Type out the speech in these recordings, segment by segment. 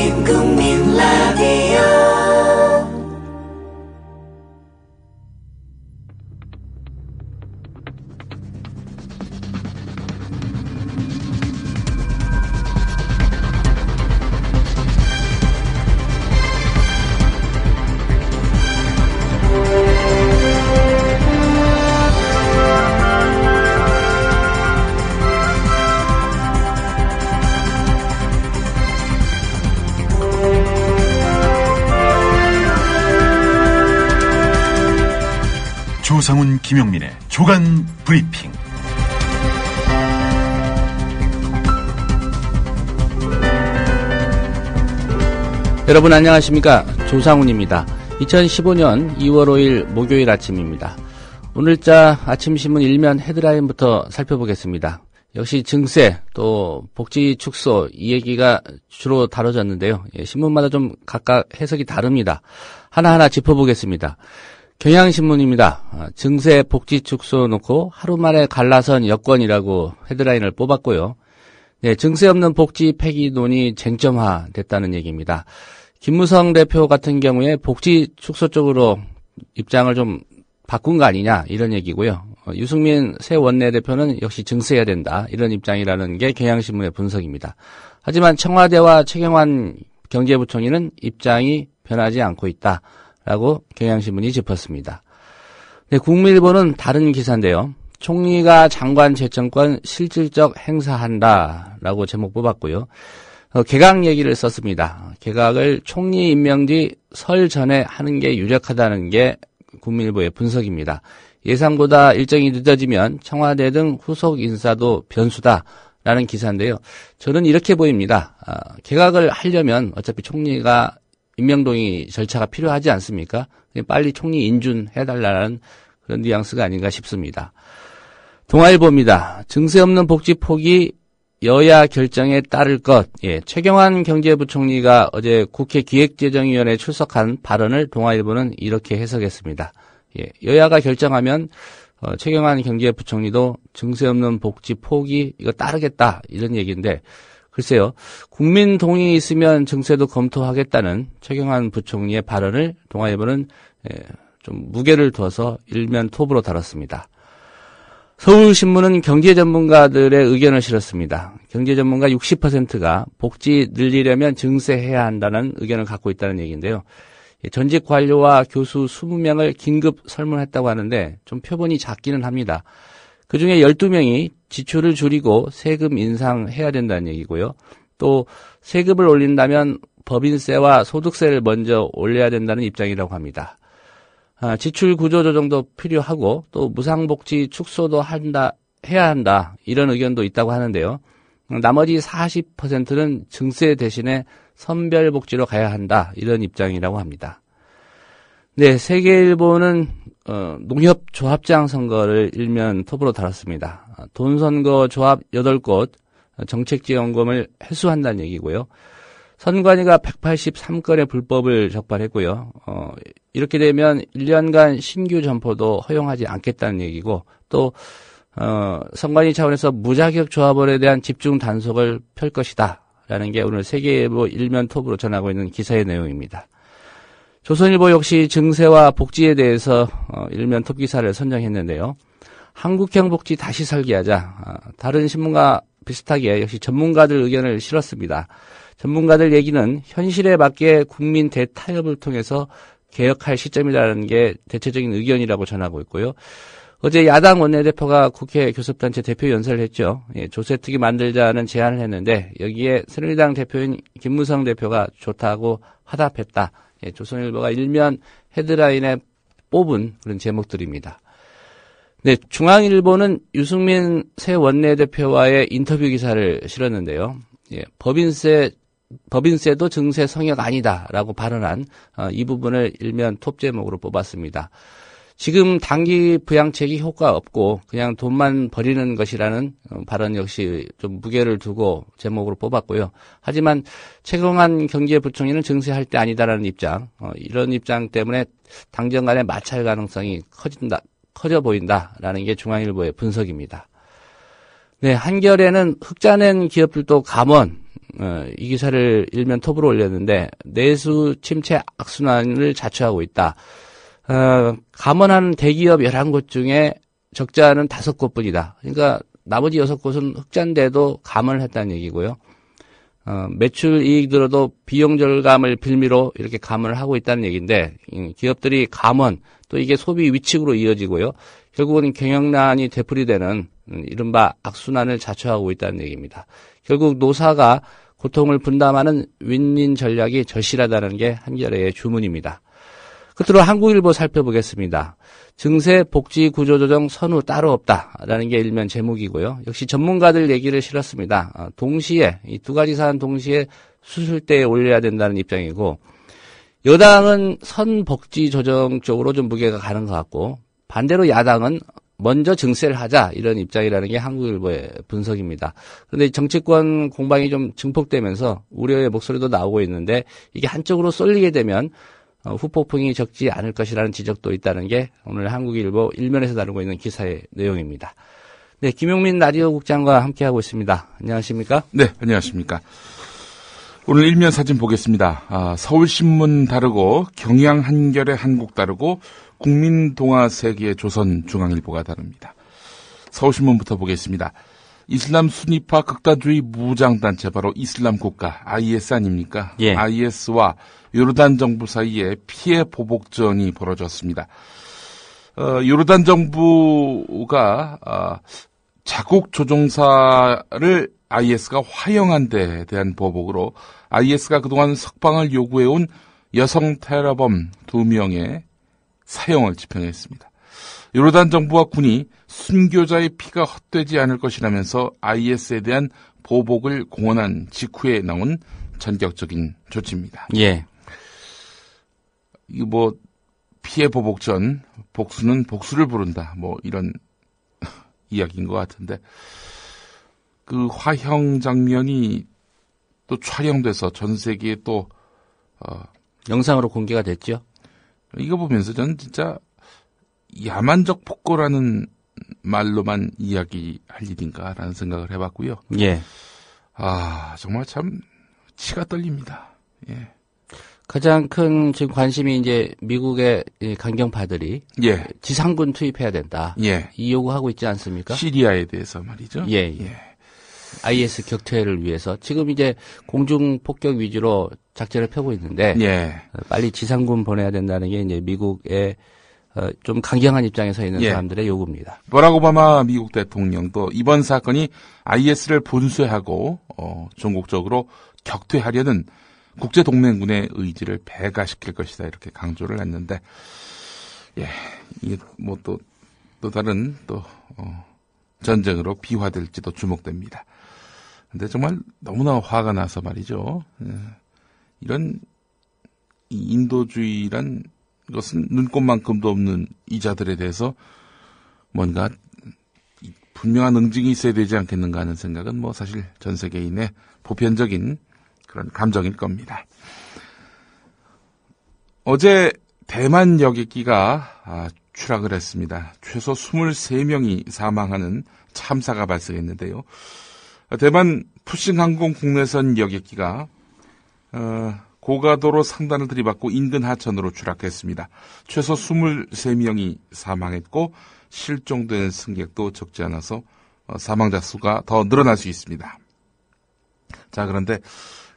Come 여러분 안녕하십니까 조상훈입니다. 2015년 2월 5일 목요일 아침입니다. 오늘자 아침 신문 일면 헤드라인부터 살펴보겠습니다. 역시 증세 또 복지 축소 이 얘기가 주로 다뤄졌는데요. 예, 신문마다 좀 각각 해석이 다릅니다. 하나하나 짚어보겠습니다. 경향신문입니다. 아, 증세 복지 축소 놓고 하루 만에 갈라선 여권이라고 헤드라인을 뽑았고요. 네, 증세 없는 복지 폐기 논의 쟁점화 됐다는 얘기입니다. 김무성 대표 같은 경우에 복지 축소 쪽으로 입장을 좀 바꾼 거 아니냐 이런 얘기고요. 어, 유승민 새 원내대표는 역시 증세해야 된다 이런 입장이라는 게 경향신문의 분석입니다. 하지만 청와대와 최경환 경제부총리는 입장이 변하지 않고 있다라고 경향신문이 짚었습니다. 네, 국민일보는 다른 기사인데요. 총리가 장관 재청권 실질적 행사한다라고 제목 뽑았고요. 어, 개각 얘기를 썼습니다. 개각을 총리 임명 뒤 설 전에 하는 게 유력하다는 게 국민일보의 분석입니다. 예상보다 일정이 늦어지면 청와대 등 후속 인사도 변수다. 라는 기사인데요. 저는 이렇게 보입니다. 아, 개각을 하려면 어차피 총리가 임명동의 절차가 필요하지 않습니까? 빨리 총리 인준해달라는 그런 뉘앙스가 아닌가 싶습니다. 동아일보입니다. 증세 없는 복지 폭이 여야 결정에 따를 것. 예, 최경환 경제부총리가 어제 국회 기획재정위원회에 출석한 발언을 동아일보는 이렇게 해석했습니다. 예, 여야가 결정하면 어, 최경환 경제부총리도 증세 없는 복지 포기 이거 따르겠다 이런 얘기인데 글쎄요 국민 동의 있으면 증세도 검토하겠다는 최경환 부총리의 발언을 동아일보는 예, 좀 무게를 두어서 일면 톱으로 달았습니다. 서울신문은 경제 전문가들의 의견을 실었습니다. 경제 전문가 60%가 복지 늘리려면 증세해야 한다는 의견을 갖고 있다는 얘기인데요. 예, 전직 관료와 교수 20명을 긴급 설문했다고 하는데 좀 표본이 작기는 합니다. 그 중에 12명이 지출을 줄이고 세금 인상해야 된다는 얘기고요. 또 세금을 올린다면 법인세와 소득세를 먼저 올려야 된다는 입장이라고 합니다. 아, 지출 구조 조정도 필요하고 또 무상복지 축소도 한다 해야 한다 이런 의견도 있다고 하는데요. 나머지 40%는 증세 대신에 선별복지로 가야 한다 이런 입장이라고 합니다. 네, 세계일보는 어, 농협조합장 선거를 일면 톱으로 달았습니다. 돈선거 조합 8곳 정책지원금을 회수한다는 얘기고요. 선관위가 183건의 불법을 적발했고요. 어, 이렇게 되면 1년간 신규 점포도 허용하지 않겠다는 얘기고 또 어, 선관위 차원에서 무자격 조합원에 대한 집중 단속을 펼 것이다. 라는 게 오늘 세계일보 일면 톱으로 전하고 있는 기사의 내용입니다. 조선일보 역시 증세와 복지에 대해서 어, 일면 톱 기사를 선정했는데요. 한국형 복지 다시 설계하자. 아, 다른 신문과 비슷하게 역시 전문가들 의견을 실었습니다. 전문가들 얘기는 현실에 맞게 국민 대타협을 통해서 개혁할 시점이라는 게 대체적인 의견이라고 전하고 있고요. 어제 야당 원내대표가 국회 교섭단체 대표 연설을 했죠. 예, 조세특위 만들자는 제안을 했는데 여기에 새누리당 대표인 김무성 대표가 좋다고 화답했다. 예, 조선일보가 일면 헤드라인에 뽑은 그런 제목들입니다. 네, 중앙일보는 유승민 새 원내대표와의 인터뷰 기사를 실었는데요. 예, 법인세 법인세도 증세 성역 아니다라고 발언한 어, 이 부분을 일면 톱 제목으로 뽑았습니다. 지금 단기 부양책이 효과 없고 그냥 돈만 버리는 것이라는 어, 발언 역시 좀 무게를 두고 제목으로 뽑았고요. 하지만 최경환 경제부총리는 증세할 때 아니다라는 입장, 어, 이런 입장 때문에 당정 간의 마찰 가능성이 커진다, 커져 보인다라는 게 중앙일보의 분석입니다. 네, 한겨레는 흑자낸 기업들도 감원, 어, 이 기사를 일면 톱으로 올렸는데 내수 침체 악순환을 자처하고 있다. 어, 감원하는 대기업 11곳 중에 적자는 5곳뿐이다. 그러니까 나머지 6곳은 흑자인데도 감원을 했다는 얘기고요. 어, 매출 이익 들어도 비용 절감을 빌미로 이렇게 감원을 하고 있다는 얘기인데 기업들이 감원 또 이게 소비 위축으로 이어지고요. 결국은 경영난이 되풀이되는 음, 이른바 악순환을 자처하고 있다는 얘기입니다. 결국 노사가 고통을 분담하는 윈윈 전략이 절실하다는 게 한겨레의 주문입니다. 끝으로 한국일보 살펴보겠습니다. 증세 복지 구조조정 선후 따로 없다라는 게 일면 제목이고요. 역시 전문가들 얘기를 실었습니다. 아, 동시에 이 두 가지 사안 동시에 수술대에 올려야 된다는 입장이고 여당은 선복지 조정 쪽으로 좀 무게가 가는 것 같고 반대로 야당은 먼저 증세를 하자 이런 입장이라는 게 한국일보의 분석입니다. 그런데 정치권 공방이 좀 증폭되면서 우려의 목소리도 나오고 있는데 이게 한쪽으로 쏠리게 되면 어, 후폭풍이 적지 않을 것이라는 지적도 있다는 게 오늘 한국일보 일면에서 다루고 있는 기사의 내용입니다. 네, 김용민 라디오 국장과 함께하고 있습니다. 안녕하십니까? 네, 안녕하십니까? 오늘 일면 사진 보겠습니다. 아, 서울신문 다르고 경향 한결의 한국 다르고 국민동화 세계 조선 중앙일보가 다룹니다. 서울신문부터 보겠습니다. 이슬람 순위파 극단주의 무장단체 바로 이슬람 국가 IS 아닙니까? 예. IS와 요르단 정부 사이에 피해 보복전이 벌어졌습니다. 어, 요르단 정부가 어, 자국 조종사를 IS가 화형한 데 대한 보복으로 IS가 그동안 석방을 요구해온 여성 테러범 2명의 사형을 집행했습니다. 요르단 정부와 군이 순교자의 피가 헛되지 않을 것이라면서 IS에 대한 보복을 공언한 직후에 나온 전격적인 조치입니다. 예. 이 뭐 피해 보복 전 복수는 복수를 부른다. 뭐 이런 이야기인 것 같은데 그 화형 장면이 또 촬영돼서 전 세계에 또 어, 영상으로 공개가 됐죠. 이거 보면서 저는 진짜 야만적 폭거라는 말로만 이야기할 일인가라는 생각을 해봤고요. 예. 아 정말 참 치가 떨립니다. 예. 가장 큰 지금 관심이 이제 미국의 강경파들이 예. 지상군 투입해야 된다. 예. 이 요구하고 있지 않습니까? 시리아에 대해서 말이죠. 예. 예. IS 예. 격퇴를 위해서 지금 이제 공중 폭격 위주로 작전을 펴고 있는데 예. 빨리 지상군 보내야 된다는 게 이제 미국의 어, 좀 강경한 입장에서 있는 예. 사람들의 요구입니다. 버락 오바마 미국 대통령도 이번 사건이 IS를 분쇄하고 어, 전국적으로 격퇴하려는 국제 동맹군의 의지를 배가시킬 것이다 이렇게 강조를 했는데 예, 이 뭐또또 또 다른 또 어, 전쟁으로 비화될지도 주목됩니다. 근데 정말 너무나 화가 나서 말이죠. 예. 이런 인도주의란 것은 눈꽃만큼도 없는 이자들에 대해서 뭔가 분명한 응징이 있어야 되지 않겠는가 하는 생각은 뭐 사실 전 세계인의 보편적인 그런 감정일 겁니다. 어제 대만 여객기가 아, 추락을 했습니다. 최소 23명이 사망하는 참사가 발생했는데요. 대만 푸신 항공 국내선 여객기가 어, 고가도로 상단을 들이받고 인근 하천으로 추락했습니다. 최소 23명이 사망했고 실종된 승객도 적지 않아서 어, 사망자 수가 더 늘어날 수 있습니다. 자, 그런데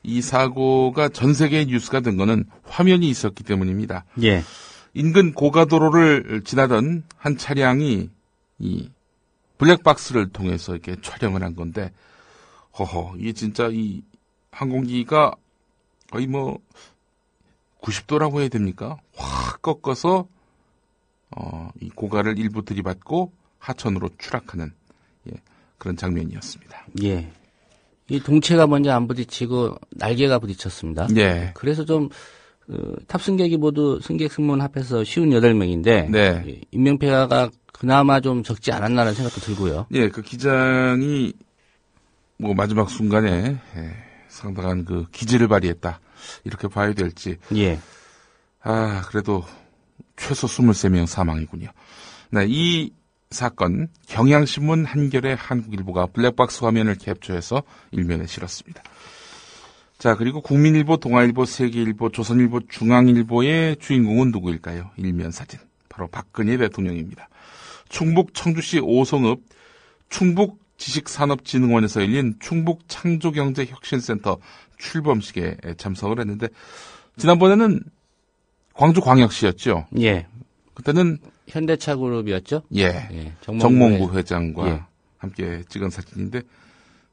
이 사고가 전 세계의 뉴스가 된 것은 화면이 있었기 때문입니다. 예. 인근 고가도로를 지나던 한 차량이 이 블랙박스를 통해서 이렇게 촬영을 한 건데, 허허, 이게 진짜 이 항공기가 거의 뭐 90도라고 해야 됩니까? 확 꺾어서 어, 이 고가를 일부 들이받고 하천으로 추락하는 예, 그런 장면이었습니다. 예. 이 동체가 먼저 안 부딪히고 날개가 부딪혔습니다. 예. 그래서 좀 그, 탑승객이 모두 승객 승무원 합해서 쉬운 여덟 명인데 네. 예, 인명피해가 그나마 좀 적지 않았나라는 생각도 들고요. 예, 그 기장이 뭐 마지막 순간에 예. 상당한 그 기지를 발휘했다 이렇게 봐야 될지. 예. 아 그래도 최소 23명 사망이군요. 네, 이 사건 경향신문 한겨레 한국일보가 블랙박스 화면을 캡처해서 일면에 실었습니다. 자, 그리고 국민일보, 동아일보, 세계일보, 조선일보, 중앙일보의 주인공은 누구일까요? 일면 사진. 바로 박근혜 대통령입니다. 충북 청주시 오성읍 충북 지식산업진흥원에서 열린 충북 창조경제혁신센터 출범식에 참석을 했는데 지난번에는 광주 광역시였죠. 예. 그때는 현대차 그룹이었죠. 예. 예. 정몽구 회장과 예. 함께 찍은 사진인데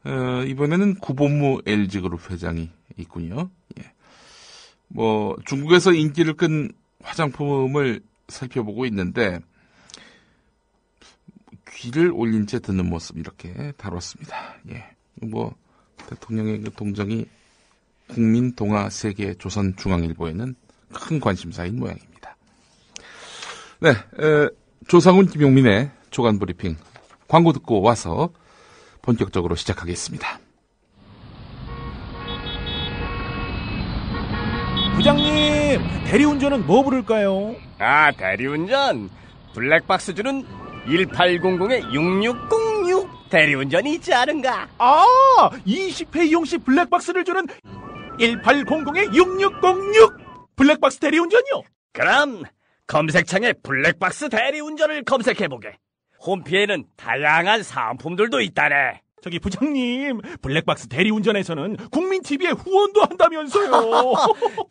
어, 이번에는 구본무 LG 그룹 회장이 있군요. 예. 뭐 중국에서 인기를 끈 화장품을 살펴보고 있는데 귀를 올린 채 듣는 모습 이렇게 다뤘습니다. 예. 뭐 대통령의 그 동정이 국민 동아 세계 조선 중앙일보에는 큰 관심사인 모양입니다. 네, 에, 조상훈 김용민의 조간 브리핑 광고 듣고 와서 본격적으로 시작하겠습니다. 부장님, 대리운전은 뭐 부를까요? 아, 대리운전 블랙박스주는 1800에 6606 대리운전이 있지 않은가? 아, 20회 이용시 블랙박스를 주는 1800에 6606 블랙박스 대리운전이요. 그럼 검색창에 블랙박스 대리운전을 검색해보게. 홈피에는 다양한 상품들도 있다네. 저기 부장님, 블랙박스 대리운전에서는 국민TV에 후원도 한다면서요.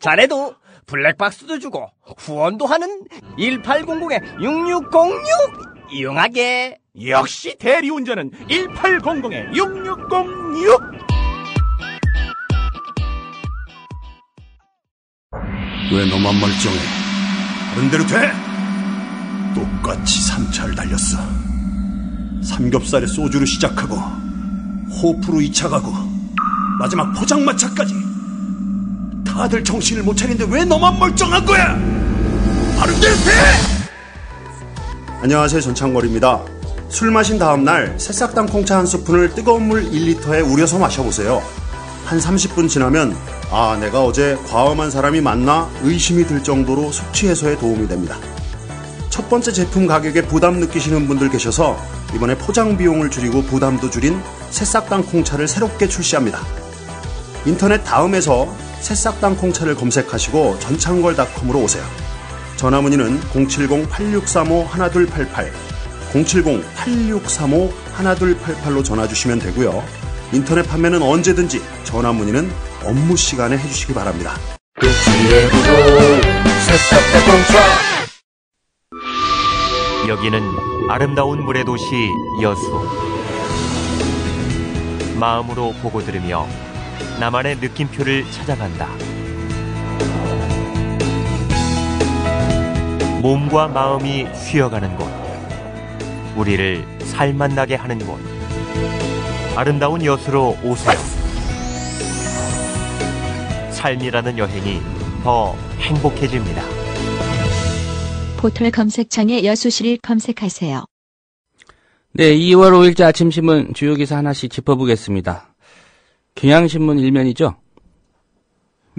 자네도 블랙박스도 주고 후원도 하는 1800에 6606 이용하게 역시 대리운전은 1800-6606왜 너만 멀쩡해? 다른 대로 돼! 똑같이 3차를 달렸어 삼겹살에 소주로 시작하고 호프로 2차 가고 마지막 포장마차까지 다들 정신을 못 차리는데 왜 너만 멀쩡한 거야? 다른 대로 돼! 안녕하세요 전창걸입니다. 술 마신 다음날 새싹당 콩차 한 스푼을 뜨거운 물 1리터에 우려서 마셔보세요. 한 30분 지나면 아 내가 어제 과음한 사람이 맞나 의심이 들 정도로 숙취 해소에 도움이 됩니다. 첫 번째 제품 가격에 부담 느끼시는 분들 계셔서 이번에 포장 비용을 줄이고 부담도 줄인 새싹당 콩차를 새롭게 출시합니다. 인터넷 다음에서 새싹당 콩차를 검색하시고 전창걸닷컴으로 오세요. 전화문의는 070-8635-1288, 070-8635-1288로 전화주시면 되고요. 인터넷 판매는 언제든지 전화문의는 업무 시간에 해주시기 바랍니다. 여기는 아름다운 물의 도시 여수. 마음으로 보고 들으며 나만의 느낌표를 찾아간다. 몸과 마음이 쉬어가는 곳, 우리를 살맛나게 하는 곳, 아름다운 여수로 오세요. 삶이라는 여행이 더 행복해집니다. 포털 검색창에 여수시를 검색하세요. 네, 2월 5일자 아침 신문 주요 기사 하나씩 짚어보겠습니다. 경향신문 일면이죠.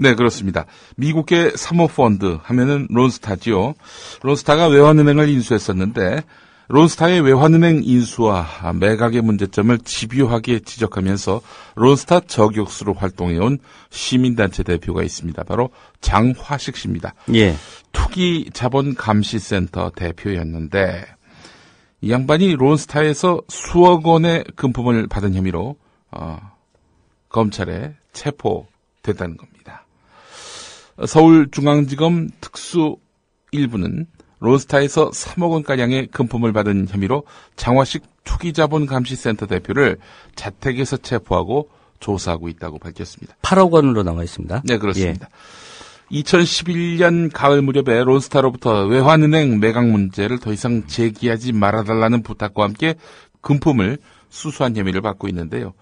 네, 그렇습니다. 미국의 사모펀드 하면은 론스타지요. 론스타가 외환은행을 인수했었는데 론스타의 외환은행 인수와 매각의 문제점을 집요하게 지적하면서 론스타 저격수로 활동해온 시민단체 대표가 있습니다. 바로 장화식 씨입니다. 예. 투기 자본 감시센터 대표였는데 이 양반이 론스타에서 수억 원의 금품을 받은 혐의로 어, 검찰에 체포됐다는 겁니다. 서울중앙지검 특수 일부는 론스타에서 3억 원가량의 금품을 받은 혐의로 장화식 투기자본감시센터 대표를 자택에서 체포하고 조사하고 있다고 밝혔습니다. 8억 원으로 나와 있습니다. 네, 그렇습니다. 예. 2011년 가을 무렵에 론스타로부터 외환은행 매각 문제를 더 이상 제기하지 말아달라는 부탁과 함께 금품을 수수한 혐의를 받고 있는데요.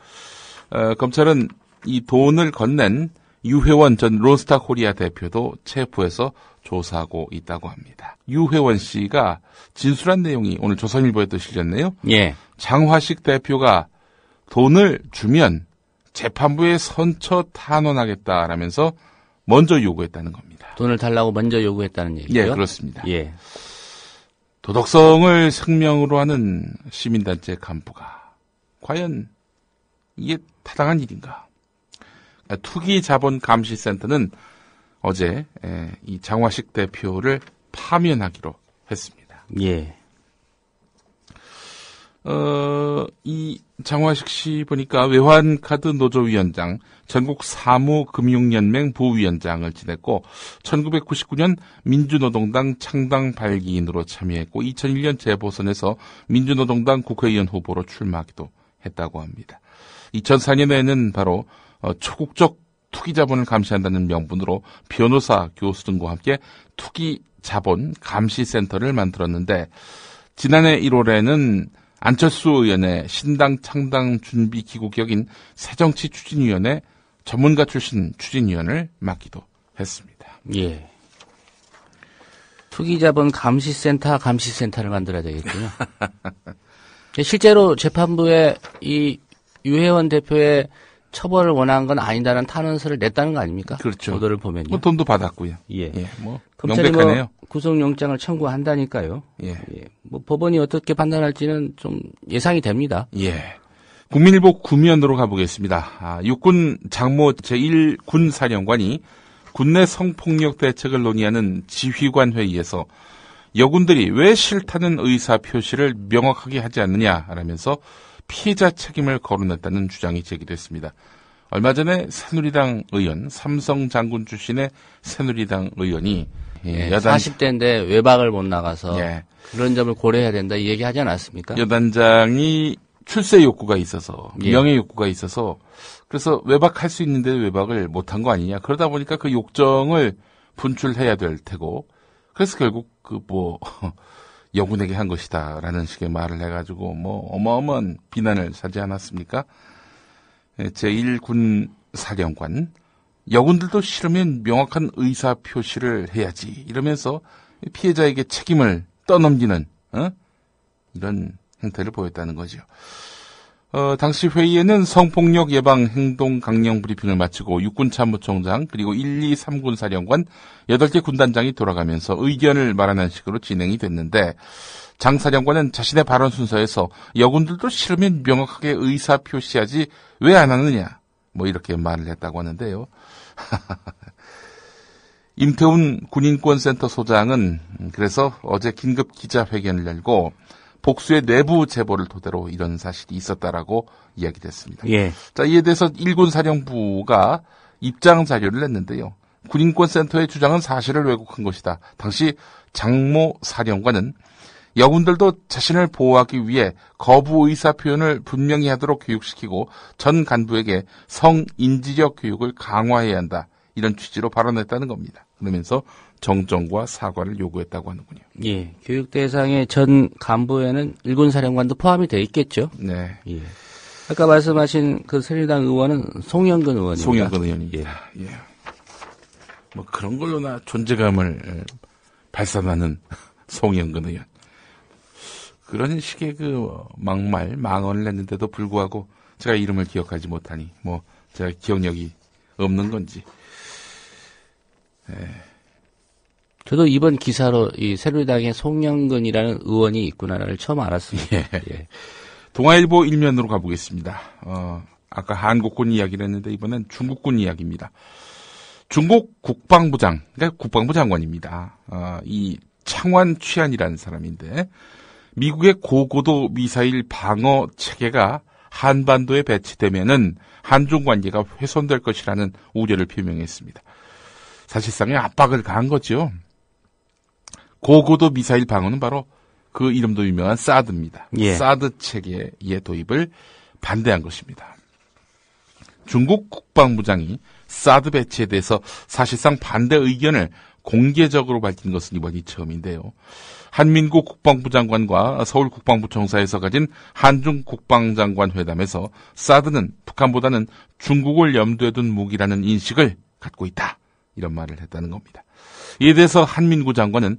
어, 검찰은 이 돈을 건넨 유회원 전 론스타 코리아 대표도 체포해서 조사하고 있다고 합니다. 유회원 씨가 진술한 내용이 오늘 조선일보에 도 실렸네요. 예. 장화식 대표가 돈을 주면 재판부에 선처 탄원하겠다라면서 먼저 요구했다는 겁니다. 돈을 달라고 먼저 요구했다는 얘기죠? 예, 그렇습니다. 예. 도덕성을 생명으로 하는 시민단체 간부가 과연 이게 타당한 일인가? 투기자본감시센터는 어제 이 장화식 대표를 파면하기로 했습니다. 예. 어, 이 장화식 씨 보니까 외환카드 노조위원장, 전국 사무금융연맹 부위원장을 지냈고, 1999년 민주노동당 창당 발기인으로 참여했고, 2001년 재보선에서 민주노동당 국회의원 후보로 출마하기도 했다고 합니다. 2004년에는 바로 어, 초국적 투기 자본을 감시한다는 명분으로 변호사 교수 등과 함께 투기 자본 감시센터를 만들었는데 지난해 1월에는 안철수 의원의 신당 창당 준비 기구 격인 새정치 추진위원회 전문가 출신 추진위원을 맡기도 했습니다. 예. 투기자본 감시센터 감시센터를 만들어야 되겠군요. 실제로 재판부의 이 유해원 대표의 처벌을 원한 건 아니다라는 탄원서를 냈다는 거 아닙니까? 그렇죠. 보도를 보면 뭐 돈도 받았고요. 예. 예. 뭐 검찰이 명백하네요. 뭐 구속영장을 청구한다니까요. 예. 예. 뭐 법원이 어떻게 판단할지는 좀 예상이 됩니다. 예. 국민일보 구면으로 가보겠습니다. 아, 육군 장모 제1군 사령관이 군내 성폭력 대책을 논의하는 지휘관 회의에서 여군들이 왜 싫다는 의사 표시를 명확하게 하지 않느냐라면서 피해자 책임을 거론했다는 주장이 제기됐습니다. 얼마 전에 새누리당 의원, 삼성 장군 출신의 새누리당 의원이 예, 여단... 40대인데 외박을 못 나가서 예. 그런 점을 고려해야 된다 이 얘기 하지 않았습니까? 여단장이 출세 욕구가 있어서 예. 명예 욕구가 있어서 그래서 외박할 수 있는데 외박을 못한 거 아니냐 그러다 보니까 그 욕정을 분출해야 될 테고 그래서 결국 그뭐 여군에게 한 것이다라는 식의 말을 해가지고 뭐 어마어마한 비난을 사지 않았습니까? 예, 제1군 사령관 여군들도 싫으면 명확한 의사 표시를 해야지 이러면서 피해자에게 책임을 떠넘기는 어? 이런 행태를 보였다는 거죠. 어, 당시 회의에는 성폭력 예방 행동 강령 브리핑을 마치고 육군 참모총장 그리고 1, 2, 3군 사령관 8개 군단장이 돌아가면서 의견을 말하는 식으로 진행이 됐는데 장 사령관은 자신의 발언 순서에서 여군들도 싫으면 명확하게 의사 표시하지 왜 안 하느냐 뭐 이렇게 말을 했다고 하는데요. 임태훈 군인권센터 소장은 음, 그래서 어제 긴급 기자회견을 열고 복수의 내부 제보를 토대로 이런 사실이 있었다라고 이야기됐습니다. 예. 자 이에 대해서 일군 사령부가 입장 자료를 냈는데요. 군인권센터의 주장은 사실을 왜곡한 것이다. 당시 장모 사령관은 여군들도 자신을 보호하기 위해 거부 의사 표현을 분명히 하도록 교육시키고 전 간부에게 성인지적 교육을 강화해야 한다. 이런 취지로 발언했다는 겁니다. 그러면서 정정과 사과를 요구했다고 하는군요. 예, 교육 대상의 전 간부에는 일군 사령관도 포함이 돼 있겠죠. 네. 예. 아까 말씀하신 그 새누리당 의원은 송영근 의원입니다. 송영근 의원입니다. 예. 예. 뭐 그런 걸로나 존재감을 발산하는 송영근 의원. 그런 식의 그 막말, 망언을 했는데도 불구하고 제가 이름을 기억하지 못하니 뭐 제가 기억력이 없는 건지. 예. 저도 이번 기사로 이 새누리당의 송영근이라는 의원이 있구나를 처음 알았습니다. 예. 예. 동아일보 일면으로 가보겠습니다. 어, 아까 한국군 이야기를 했는데 이번엔 중국군 이야기입니다. 중국 국방부장, 그러니까 국방부 장관입니다. 어, 이 창완 취안이라는 사람인데 미국의 고고도 미사일 방어 체계가 한반도에 배치되면은 한중 관계가 훼손될 것이라는 우려를 표명했습니다. 사실상의 압박을 가한 거지요 고고도 미사일 방어는 바로 그 이름도 유명한 사드입니다. 예. 사드 체계의 도입을 반대한 것입니다. 중국 국방부장이 사드 배치에 대해서 사실상 반대 의견을 공개적으로 밝힌 것은 이번이 처음인데요. 한민국 국방부 장관과 서울 국방부 청사에서 가진 한중 국방장관 회담에서 사드는 북한보다는 중국을 염두에 둔 무기라는 인식을 갖고 있다. 이런 말을 했다는 겁니다. 이에 대해서 한민구 장관은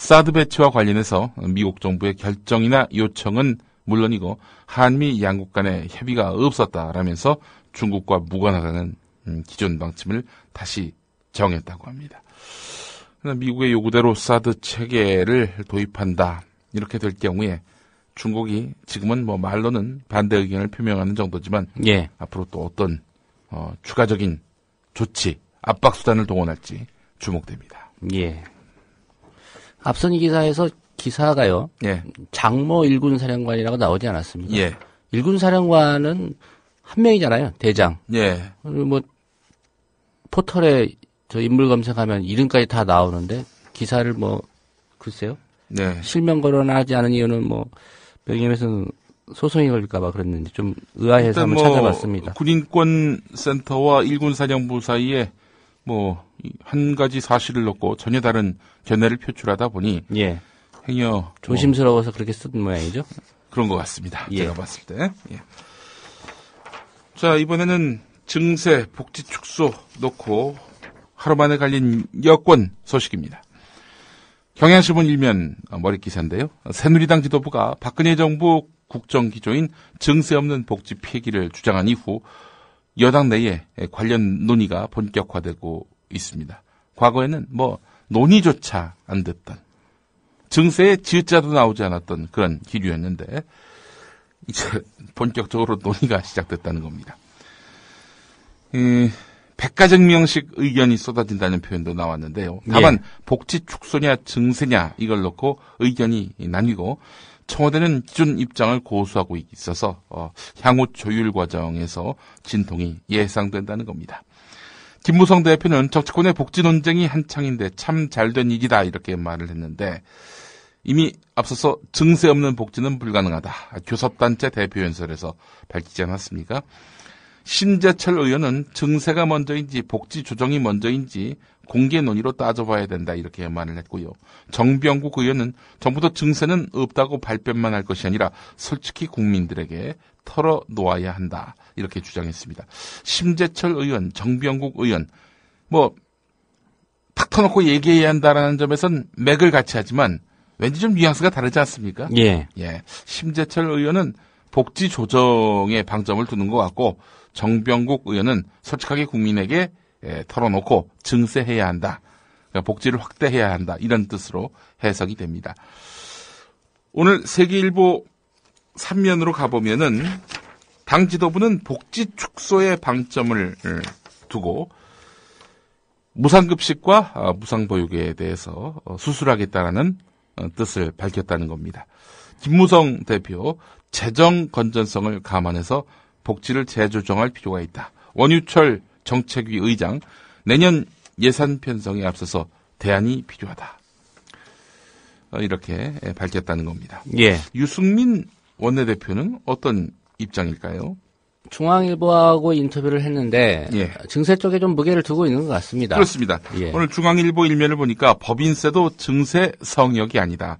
사드 배치와 관련해서 미국 정부의 결정이나 요청은 물론이고 한미 양국 간의 협의가 없었다라면서 중국과 무관하다는 음, 기존 방침을 다시 정했다고 합니다. 미국의 요구대로 사드 체계를 도입한다 이렇게 될 경우에 중국이 지금은 뭐 말로는 반대 의견을 표명하는 정도지만 예. 앞으로 또 어떤 어, 추가적인 조치 압박 수단을 동원할지 주목됩니다. 예. 앞선 이 기사에서 기사가요. 예. 장모 일군 사령관이라고 나오지 않았습니다. 예. 일군 사령관은 한 명이잖아요. 대장. 예. 그리고 뭐 포털에 저 인물 검색하면 이름까지 다 나오는데 기사를 뭐 글쎄요. 네. 실명 거론하지 않은 이유는 뭐 명예훼손 소송이 걸릴까봐 그랬는지좀 의아해서 한번 뭐 찾아봤습니다. 군인권 센터와 일군 사령부 사이에 뭐 한 가지 사실을 놓고 전혀 다른 견해를 표출하다 보니 예. 행여 뭐 조심스러워서 어, 그렇게 쓴 모양이죠. 그런 것 같습니다. 예. 제가 봤을 때. 예. 자 이번에는 증세 복지 축소 놓고 하루 만에 갈린 여권 소식입니다. 경향신문 일면 어, 머리 기사인데요. 새누리당 지도부가 박근혜 정부 국정기조인 증세 없는 복지 폐기를 주장한 이후 여당 내에 관련 논의가 본격화되고 있습니다. 과거에는 뭐 논의조차 안 됐던 증세에 지읒자도 나오지 않았던 그런 기류였는데 이제 본격적으로 논의가 시작됐다는 겁니다. 이백가정명식 의견이 쏟아진다는 표현도 나왔는데요. 예. 다만 예. 복지 축소냐 증세냐 이걸 놓고 의견이 나뉘고 청와대는 기존 입장을 고수하고 있어서 어, 향후 조율 과정에서 진통이 예상된다는 겁니다. 김무성 대표는 정치권의 복지 논쟁이 한창인데 참 잘된 일이다 이렇게 말을 했는데 이미 앞서서 증세 없는 복지는 불가능하다. 교섭단체 대표연설에서 밝히지 않았습니까? 신재철 의원은 증세가 먼저인지 복지 조정이 먼저인지 공개 논의로 따져봐야 된다 이렇게 말을 했고요. 정병국 의원은 정부도 증세는 없다고 발뺌만 할 것이 아니라 솔직히 국민들에게 털어 놓아야 한다. 이렇게 주장했습니다. 심재철 의원, 정병국 의원, 뭐, 탁 터놓고 얘기해야 한다라는 점에선 맥을 같이 하지만 왠지 좀 뉘앙스가 다르지 않습니까? 예. 예. 심재철 의원은 복지 조정에 방점을 두는 것 같고 정병국 의원은 솔직하게 국민에게 예, 털어놓고 증세해야 한다. 그러니까 복지를 확대해야 한다. 이런 뜻으로 해석이 됩니다. 오늘 세계일보 3면으로 가보면은 당 지도부는 복지 축소에 방점을 예, 두고 무상급식과 아, 무상보육에 대해서 어, 수술하겠다라는 어, 뜻을 밝혔다는 겁니다. 김무성 대표, 재정 건전성을 감안해서 복지를 재조정할 필요가 있다. 원유철 정책위 의장, 내년 예산 편성에 앞서서 대안이 필요하다. 어, 이렇게 예, 밝혔다는 겁니다. 예. 유승민 원내대표는 어떤 입장일까요? 중앙일보하고 인터뷰를 했는데 예. 증세 쪽에 좀 무게를 두고 있는 것 같습니다. 그렇습니다. 예. 오늘 중앙일보 일면을 보니까 법인세도 증세 성역이 아니다.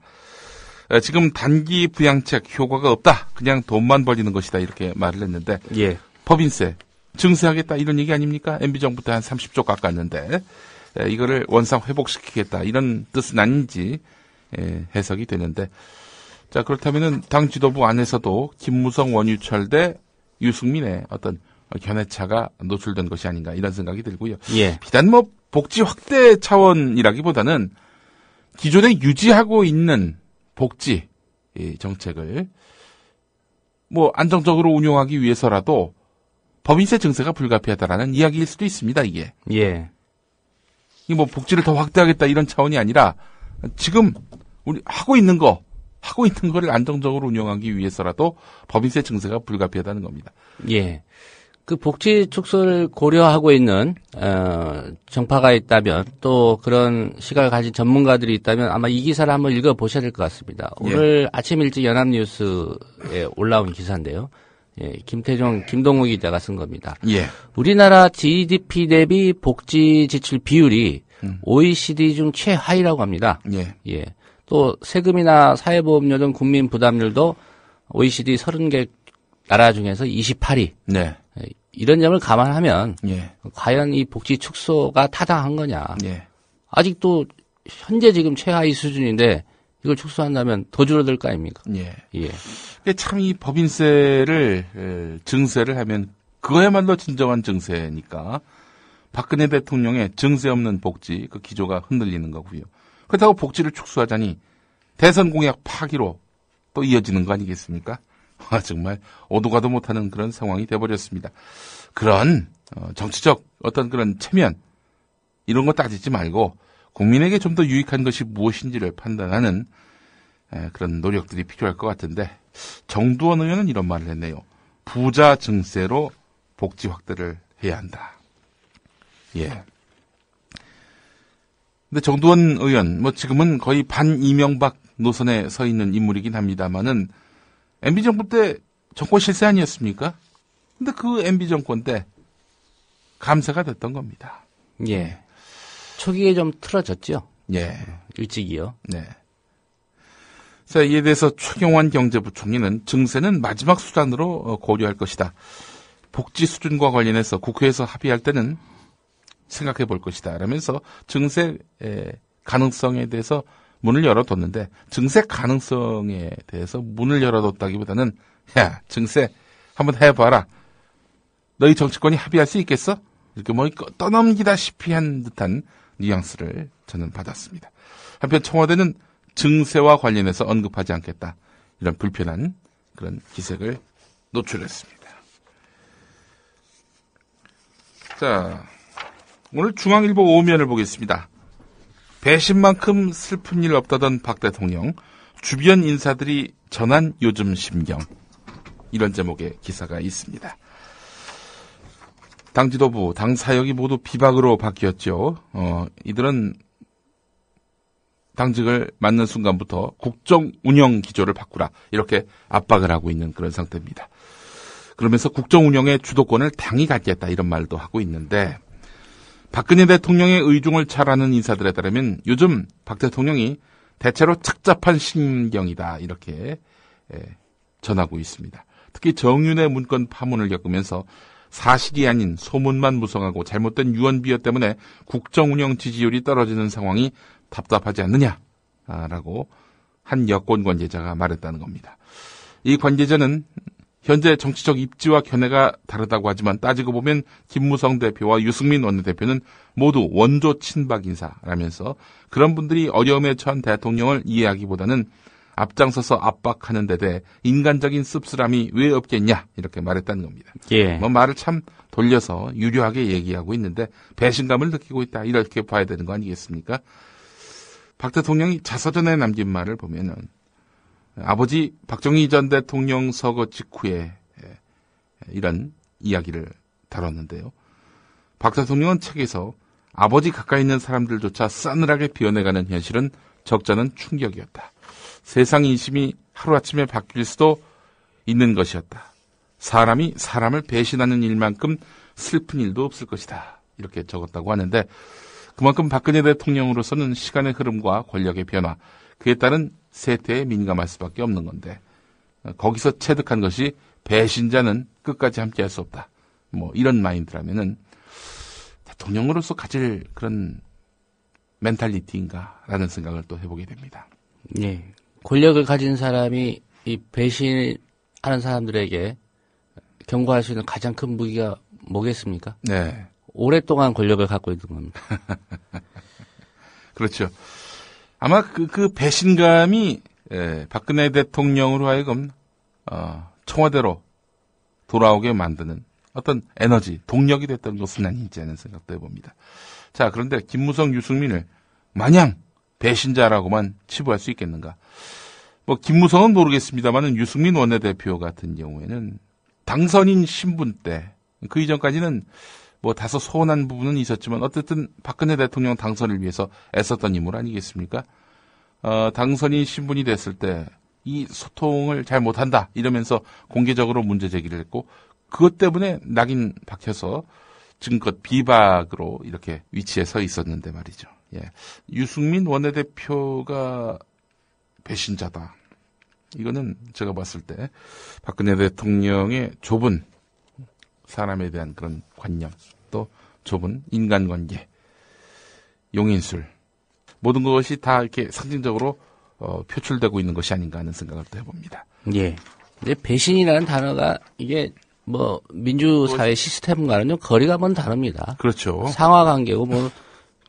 지금 단기 부양책 효과가 없다. 그냥 돈만 벌리는 것이다. 이렇게 말을 했는데 예. 법인세 증세하겠다 이런 얘기 아닙니까? MB 정부 때한 30조 깎았는데 이거를 원상 회복시키겠다 이런 뜻은 아닌지 해석이 되는데 자, 그렇다면은 당 지도부 안에서도 김무성 원유철 대 유승민의 어떤 견해차가 노출된 것이 아닌가 이런 생각이 들고요. 예. 비단 뭐 복지 확대 차원이라기보다는 기존에 유지하고 있는 복지 정책을 뭐 안정적으로 운용하기 위해서라도 법인세 증세가 불가피하다라는 이야기일 수도 있습니다. 이게. 예. 이뭐 복지를 더 확대하겠다 이런 차원이 아니라 지금 우리 하고 있는 거 하고 있는 거를 안정적으로 운영하기 위해서라도 법인세 증세가 불가피하다는 겁니다. 예. 그 복지 축소를 고려하고 있는 어, 정파가 있다면 또 그런 시각을 가진 전문가들이 있다면 아마 이 기사를 한번 읽어 보셔야 될 것 같습니다. 예. 오늘 예. 아침 일찍 연합뉴스에 올라온 기사인데요. 예, 김태종, 김동욱 기자가 쓴 겁니다. 예. 우리나라 GDP 대비 복지 지출 비율이 음. OECD 중 최하위라고 합니다. 예. 예. 또 세금이나 사회보험료 등 국민 부담률도 OECD 30개 나라 중에서 28위. 네. 예, 이런 점을 감안하면 예. 과연 이 복지 축소가 타당한 거냐. 예. 아직도 현재 지금 최하위 수준인데 이걸 축소한다면 더 줄어들 거 아닙니까? 예. 예. 참 이 법인세를 증세를 하면 그거야말로 진정한 증세니까 박근혜 대통령의 증세 없는 복지 그 기조가 흔들리는 거고요. 그렇다고 복지를 축소하자니 대선 공약 파기로 또 이어지는 거 아니겠습니까? 아, 정말 오도가도 못하는 그런 상황이 돼버렸습니다. 그런 어, 정치적 어떤 그런 체면 이런 거 따지지 말고 국민에게 좀 더 유익한 것이 무엇인지를 판단하는 그런 노력들이 필요할 것 같은데 정두원 의원은 이런 말을 했네요. 부자 증세로 복지 확대를 해야 한다. 예. 근데 정두원 의원 뭐 지금은 거의 반 이명박 노선에 서 있는 인물이긴 합니다만은 MB 정부 때 정권 실세 아니었습니까? 근데 그 MB 정권 때 감세가 됐던 겁니다. 예. 초기에 좀 틀어졌죠. 예. 일찍이요. 네. 자, 이에 대해서 최경환 경제부총리는 증세는 마지막 수단으로 어, 고려할 것이다. 복지 수준과 관련해서 국회에서 합의할 때는 생각해 볼 것이다. 라면서 증세 가능성에 대해서 문을 열어뒀는데 증세 가능성에 대해서 문을 열어뒀다기보다는 야 증세 한번 해봐라. 너희 정치권이 합의할 수 있겠어? 이렇게 뭐 떠넘기다시피 한 듯한 뉘앙스를 저는 받았습니다. 한편 청와대는 증세와 관련해서 언급하지 않겠다. 이런 불편한 그런 기색을 노출했습니다. 자. 오늘 중앙일보 오면을 보겠습니다. 배신만큼 슬픈 일 없다던 박 대통령, 주변 인사들이 전한 요즘 심경. 이런 제목의 기사가 있습니다. 당 지도부, 당 사역이 모두 비박으로 바뀌었죠. 어, 이들은 당직을 맞는 순간부터 국정 운영 기조를 바꾸라. 이렇게 압박을 하고 있는 그런 상태입니다. 그러면서 국정 운영의 주도권을 당이 갖겠다. 이런 말도 하고 있는데, 박근혜 대통령의 의중을 잘하는 인사들에 따르면 요즘 박 대통령이 대체로 착잡한 신경이다 이렇게 예, 전하고 있습니다. 특히 정윤의 문건 파문을 겪으면서 사실이 아닌 소문만 무성하고 잘못된 유언비어 때문에 국정운영 지지율이 떨어지는 상황이 답답하지 않느냐라고 한 여권 관계자가 말했다는 겁니다. 이 관계자는 현재 정치적 입지와 견해가 다르다고 하지만 따지고 보면 김무성 대표와 유승민 원내대표는 모두 원조 친박 인사라면서 그런 분들이 어려움에 처한 대통령을 이해하기보다는 앞장서서 압박하는 데대 해 인간적인 씁쓸함이 왜 없겠냐 이렇게 말했다는 겁니다. 예. 뭐 말을 참 돌려서 유려하게 얘기하고 있는데 배신감을 느끼고 있다 이렇게 봐야 되는 거 아니겠습니까? 박 대통령이 자서전에 남긴 말을 보면은 아버지 박정희 전 대통령 서거 직후에 예, 이런 이야기를 다뤘는데요. 박 대통령은 책에서 아버지 가까이 있는 사람들조차 싸늘하게 비워내가는 현실은 적잖은 충격이었다. 세상 인심이 하루아침에 바뀔 수도 있는 것이었다. 사람이 사람을 배신하는 일만큼 슬픈 일도 없을 것이다. 이렇게 적었다고 하는데 그만큼 박근혜 대통령으로서는 시간의 흐름과 권력의 변화, 그에 따른 세태에 민감할 수밖에 없는 건데 거기서 체득한 것이 배신자는 끝까지 함께할 수 없다. 뭐 이런 마인드라면은 대통령으로서 가질 그런 멘탈리티인가라는 생각을 또 해보게 됩니다. 예. 권력을 가진 사람이 이 배신하는 사람들에게 경고할 수 있는 가장 큰 무기가 뭐겠습니까? 네. 오랫동안 권력을 갖고 있는 겁니다. 그렇죠. 아마 그, 그 배신감이 예, 박근혜 대통령으로 하여금 어, 청와대로 돌아오게 만드는 어떤 에너지, 동력이 됐던 것은 아닌지 하는 생각도 해봅니다. 자, 그런데 김무성, 유승민을 마냥 배신자라고만 치부할 수 있겠는가? 뭐 김무성은 모르겠습니다만은 유승민 원내대표 같은 경우에는 당선인 신분 때 그 이전까지는 뭐 다소 소원한 부분은 있었지만 어쨌든 박근혜 대통령 당선을 위해서 애썼던 인물 아니겠습니까? 어, 당선인 신분이 됐을 때 이 소통을 잘 못한다 이러면서 공개적으로 문제 제기를 했고 그것 때문에 낙인 박혀서 지금껏 비박으로 이렇게 위치에 서 있었는데 말이죠. 예. 유승민 원내대표가 배신자다. 이거는 제가 봤을 때 박근혜 대통령의 좁은 사람에 대한 그런 관념, 또 좁은 인간관계, 용인술 모든 것이 다 이렇게 상징적으로 어, 표출되고 있는 것이 아닌가 하는 생각을 또 해봅니다. 예. 근데 배신이라는 단어가 이게 뭐 민주사회 시스템과는 거리가 먼 단어입니다. 그렇죠. 상하 관계고 뭐,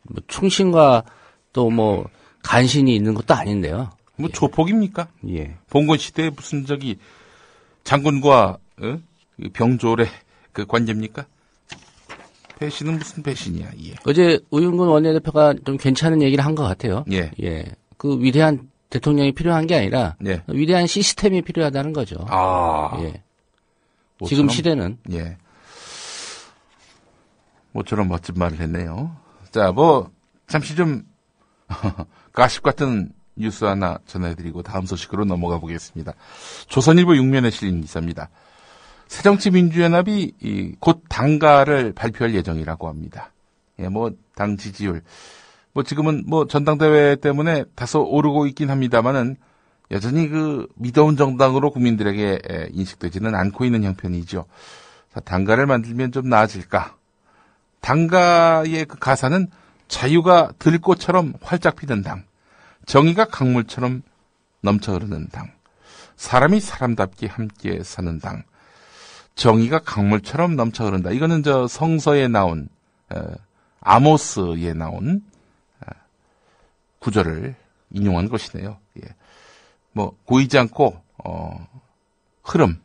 뭐 충신과 또 뭐 간신이 있는 것도 아닌데요. 뭐 예. 조폭입니까? 예. 봉건 시대 무슨 저기 장군과 어? 병졸의 그 관제입니까? 배신은 무슨 배신이야, 예. 어제 우윤근 원내대표가 좀 괜찮은 얘기를 한 것 같아요. 예. 예. 그 위대한 대통령이 필요한 게 아니라 예. 위대한 시스템이 필요하다는 거죠. 아. 예. 모처럼, 지금 시대는. 예. 모처럼 멋진 말을 했네요. 자, 뭐, 잠시 좀, 가십 같은 뉴스 하나 전해드리고 다음 소식으로 넘어가 보겠습니다. 조선일보 6면에 실린 기사입니다. 새정치민주연합이 곧 당가를 발표할 예정이라고 합니다. 예, 뭐, 당 지지율. 뭐 지금은 뭐 전당대회 때문에 다소 오르고 있긴 합니다만은 여전히 그 믿어온 정당으로 국민들에게 인식되지는 않고 있는 형편이죠. 당가를 만들면 좀 나아질까? 당가의 그 가사는 자유가 들꽃처럼 활짝 피는 당, 정의가 강물처럼 넘쳐 흐르는 당, 사람이 사람답게 함께 사는 당, 정의가 강물처럼 넘쳐 흐른다. 이거는 저 성서에 나온 어, 아모스에 나온 어, 구절을 인용한 것이네요. 예. 뭐 고이지 않고 어, 흐름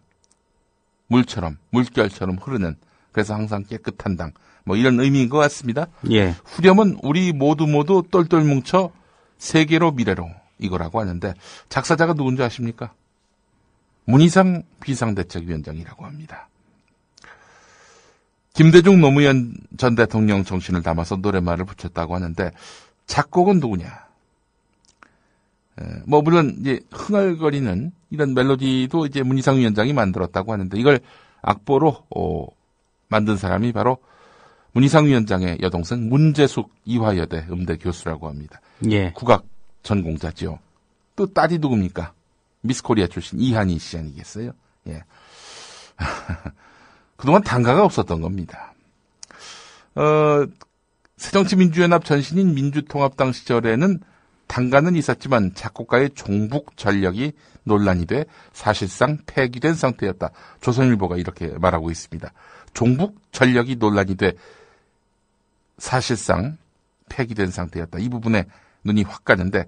물처럼 물결처럼 흐르는 그래서 항상 깨끗한 당. 뭐 이런 의미인 것 같습니다. 예. 후렴은 우리 모두 모두 똘똘 뭉쳐 세계로 미래로 이거라고 하는데 작사자가 누군지 아십니까? 문희상 비상대책위원장이라고 합니다. 김대중 노무현 전 대통령 정신을 담아서 노래말을 붙였다고 하는데 작곡은 누구냐? 뭐 물론 이제 흥얼거리는 이런 멜로디도 이제 문희상 위원장이 만들었다고 하는데 이걸 악보로 어, 만든 사람이 바로 문희상 위원장의 여동생 문재숙 이화여대 음대 교수라고 합니다. 예. 국악 전공자지요. 또 딸이 누굽니까? 미스코리아 출신 이한희 씨 아니겠어요? 예. 그동안 단가가 없었던 겁니다. 어, 새정치민주연합 전신인 민주통합당 시절에는 단가는 있었지만 작곡가의 종북 전력이 논란이 돼 사실상 폐기된 상태였다. 조선일보가 이렇게 말하고 있습니다. 종북 전력이 논란이 돼 사실상 폐기된 상태였다. 이 부분에 눈이 확 가는데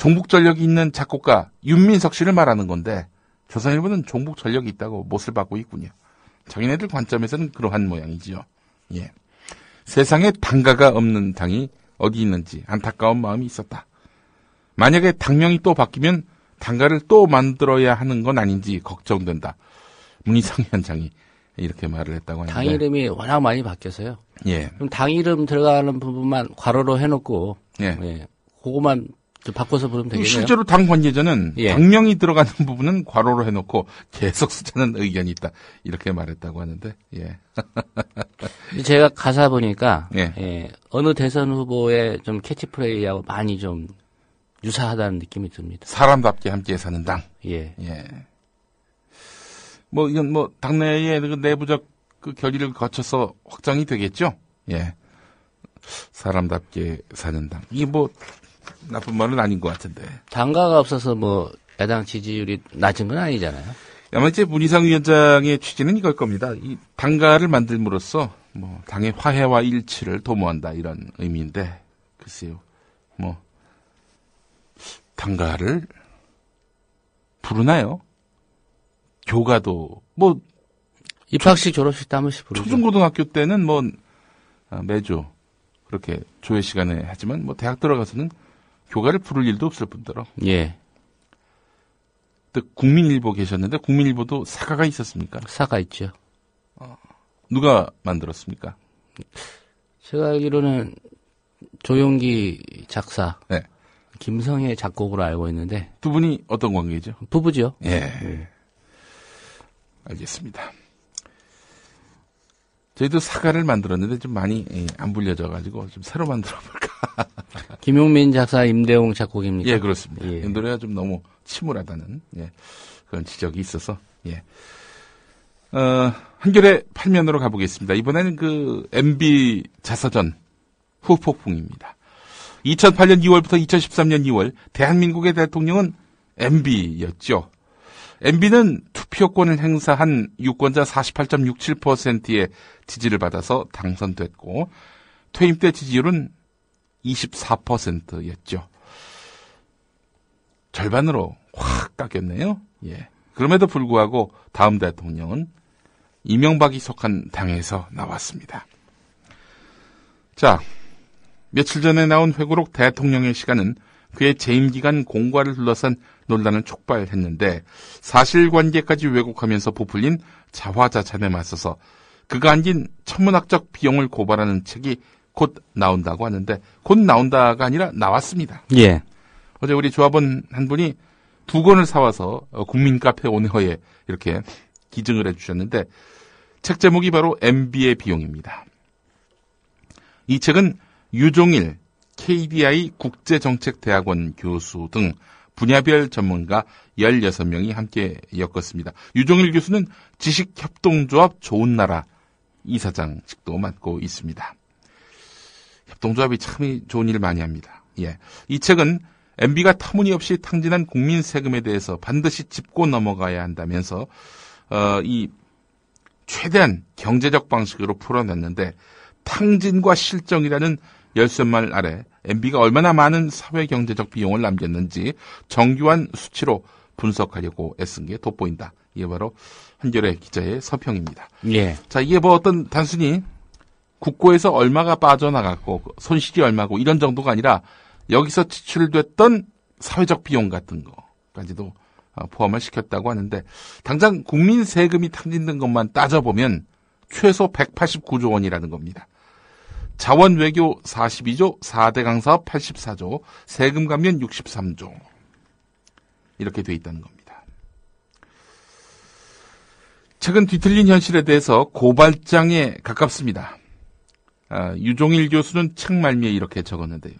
종북 전력이 있는 작곡가 윤민석 씨를 말하는 건데 조선일보는 종북 전력이 있다고 못을 받고 있군요. 자기네들 관점에서는 그러한 모양이지요. 예. 세상에 당가가 없는 당이 어디 있는지 안타까운 마음이 있었다. 만약에 당명이 또 바뀌면 당가를 또 만들어야 하는 건 아닌지 걱정된다. 문희상 현장이 이렇게 말을 했다고 하는데 당 이름이 워낙 많이 바뀌어서요. 예. 그럼 당 이름 들어가는 부분만 괄호로 해놓고 예. 예. 그거만 바꿔서 부르면 되겠네요. 실제로 당 관계자는 예. 당명이 들어가는 부분은 괄호로 해놓고 계속 쓰자는 의견이 있다 이렇게 말했다고 하는데 예. 제가 가사 보니까 예. 예. 어느 대선 후보의 좀 캐치프레이하고 많이 좀 유사하다는 느낌이 듭니다. 사람답게 함께 사는 당. 예. 예. 뭐 이건 뭐 당내의 그 내부적 그 결의를 거쳐서 확정이 되겠죠. 예. 사람답게 사는 당. 이게 뭐 나쁜 말은 아닌 것 같은데. 당가가 없어서 뭐 야당 지지율이 낮은 건 아니잖아요. 아마 이제 문희상 위원장의 취지는 이걸 겁니다. 이당가를 만들므로써 뭐 당의 화해와 일치를 도모한다 이런 의미인데 글쎄요. 뭐당가를 부르나요? 교가도뭐 입학식 졸업식 때한번 부르죠. 초중고등학교 때는 뭐 아, 매주 그렇게 조회 시간에 하지만 뭐 대학 들어가서는 교가를 부를 일도 없을 뿐더러. 예. 또 국민일보 계셨는데 국민일보도 사가가 있었습니까? 사가 있죠. 어, 누가 만들었습니까? 제가 알기로는 조용기 작사, 네. 김성애 작곡으로 알고 있는데 두 분이 어떤 관계죠? 부부죠. 예. 예. 알겠습니다. 저희도 사과를 만들었는데 좀 많이 예, 안 불려져가지고 좀 새로 만들어볼까. 김용민 작사, 임대웅 작곡입니다. 예, 그렇습니다. 예. 노래가 좀 너무 침울하다는 예, 그런 지적이 있어서 예. 어, 한결의 팔면으로 가보겠습니다. 이번에는 그 MB 자서전 후폭풍입니다. 2008년 2월부터 2013년 2월 대한민국의 대통령은 MB였죠. MB는 투표권을 행사한 유권자 48.67%의 지지를 받아서 당선됐고 퇴임 때 지지율은 24%였죠. 절반으로 확 깎였네요. 예. 그럼에도 불구하고 다음 대통령은 이명박이 속한 당에서 나왔습니다. 자, 며칠 전에 나온 회고록 대통령의 시간은 그의 재임 기간 공과를 둘러싼 논란을 촉발했는데 사실관계까지 왜곡하면서 부풀린 자화자찬에 맞서서 그가 안긴 천문학적 비용을 고발하는 책이 곧 나온다고 하는데 곧 나온다가 아니라 나왔습니다. 예. 어제 우리 조합원 한 분이 두 권을 사와서 어, 국민 카페 온허에 이렇게 기증을 해주셨는데 책 제목이 바로 MB의 비용입니다. 이 책은 유종일, KDI 국제정책대학원 교수 등 분야별 전문가 16명이 함께 엮었습니다. 유종일 교수는 지식협동조합 좋은 나라 이사장직도 맡고 있습니다. 협동조합이 참 좋은 일 많이 합니다. 예. 이 책은 MB가 터무니없이 탕진한 국민 세금에 대해서 반드시 짚고 넘어가야 한다면서 어, 이 최대한 경제적 방식으로 풀어냈는데 탕진과 실정이라는 열댓말 아래 MB가 얼마나 많은 사회경제적 비용을 남겼는지 정교한 수치로 분석하려고 애쓴 게 돋보인다. 이게 바로 한겨레 기자의 서평입니다. 예. 자, 이게 뭐 어떤 단순히 국고에서 얼마가 빠져나갔고 손실이 얼마고 이런 정도가 아니라 여기서 지출됐던 사회적 비용 같은 거까지도 어, 포함을 시켰다고 하는데 당장 국민 세금이 탕진된 것만 따져보면 최소 189조 원이라는 겁니다. 자원 외교 42조, 4대 강사업 84조, 세금 감면 63조. 이렇게 돼 있다는 겁니다. 최근 뒤틀린 현실에 대해서 고발장에 가깝습니다. 아, 유종일 교수는 책 말미에 이렇게 적었는데요.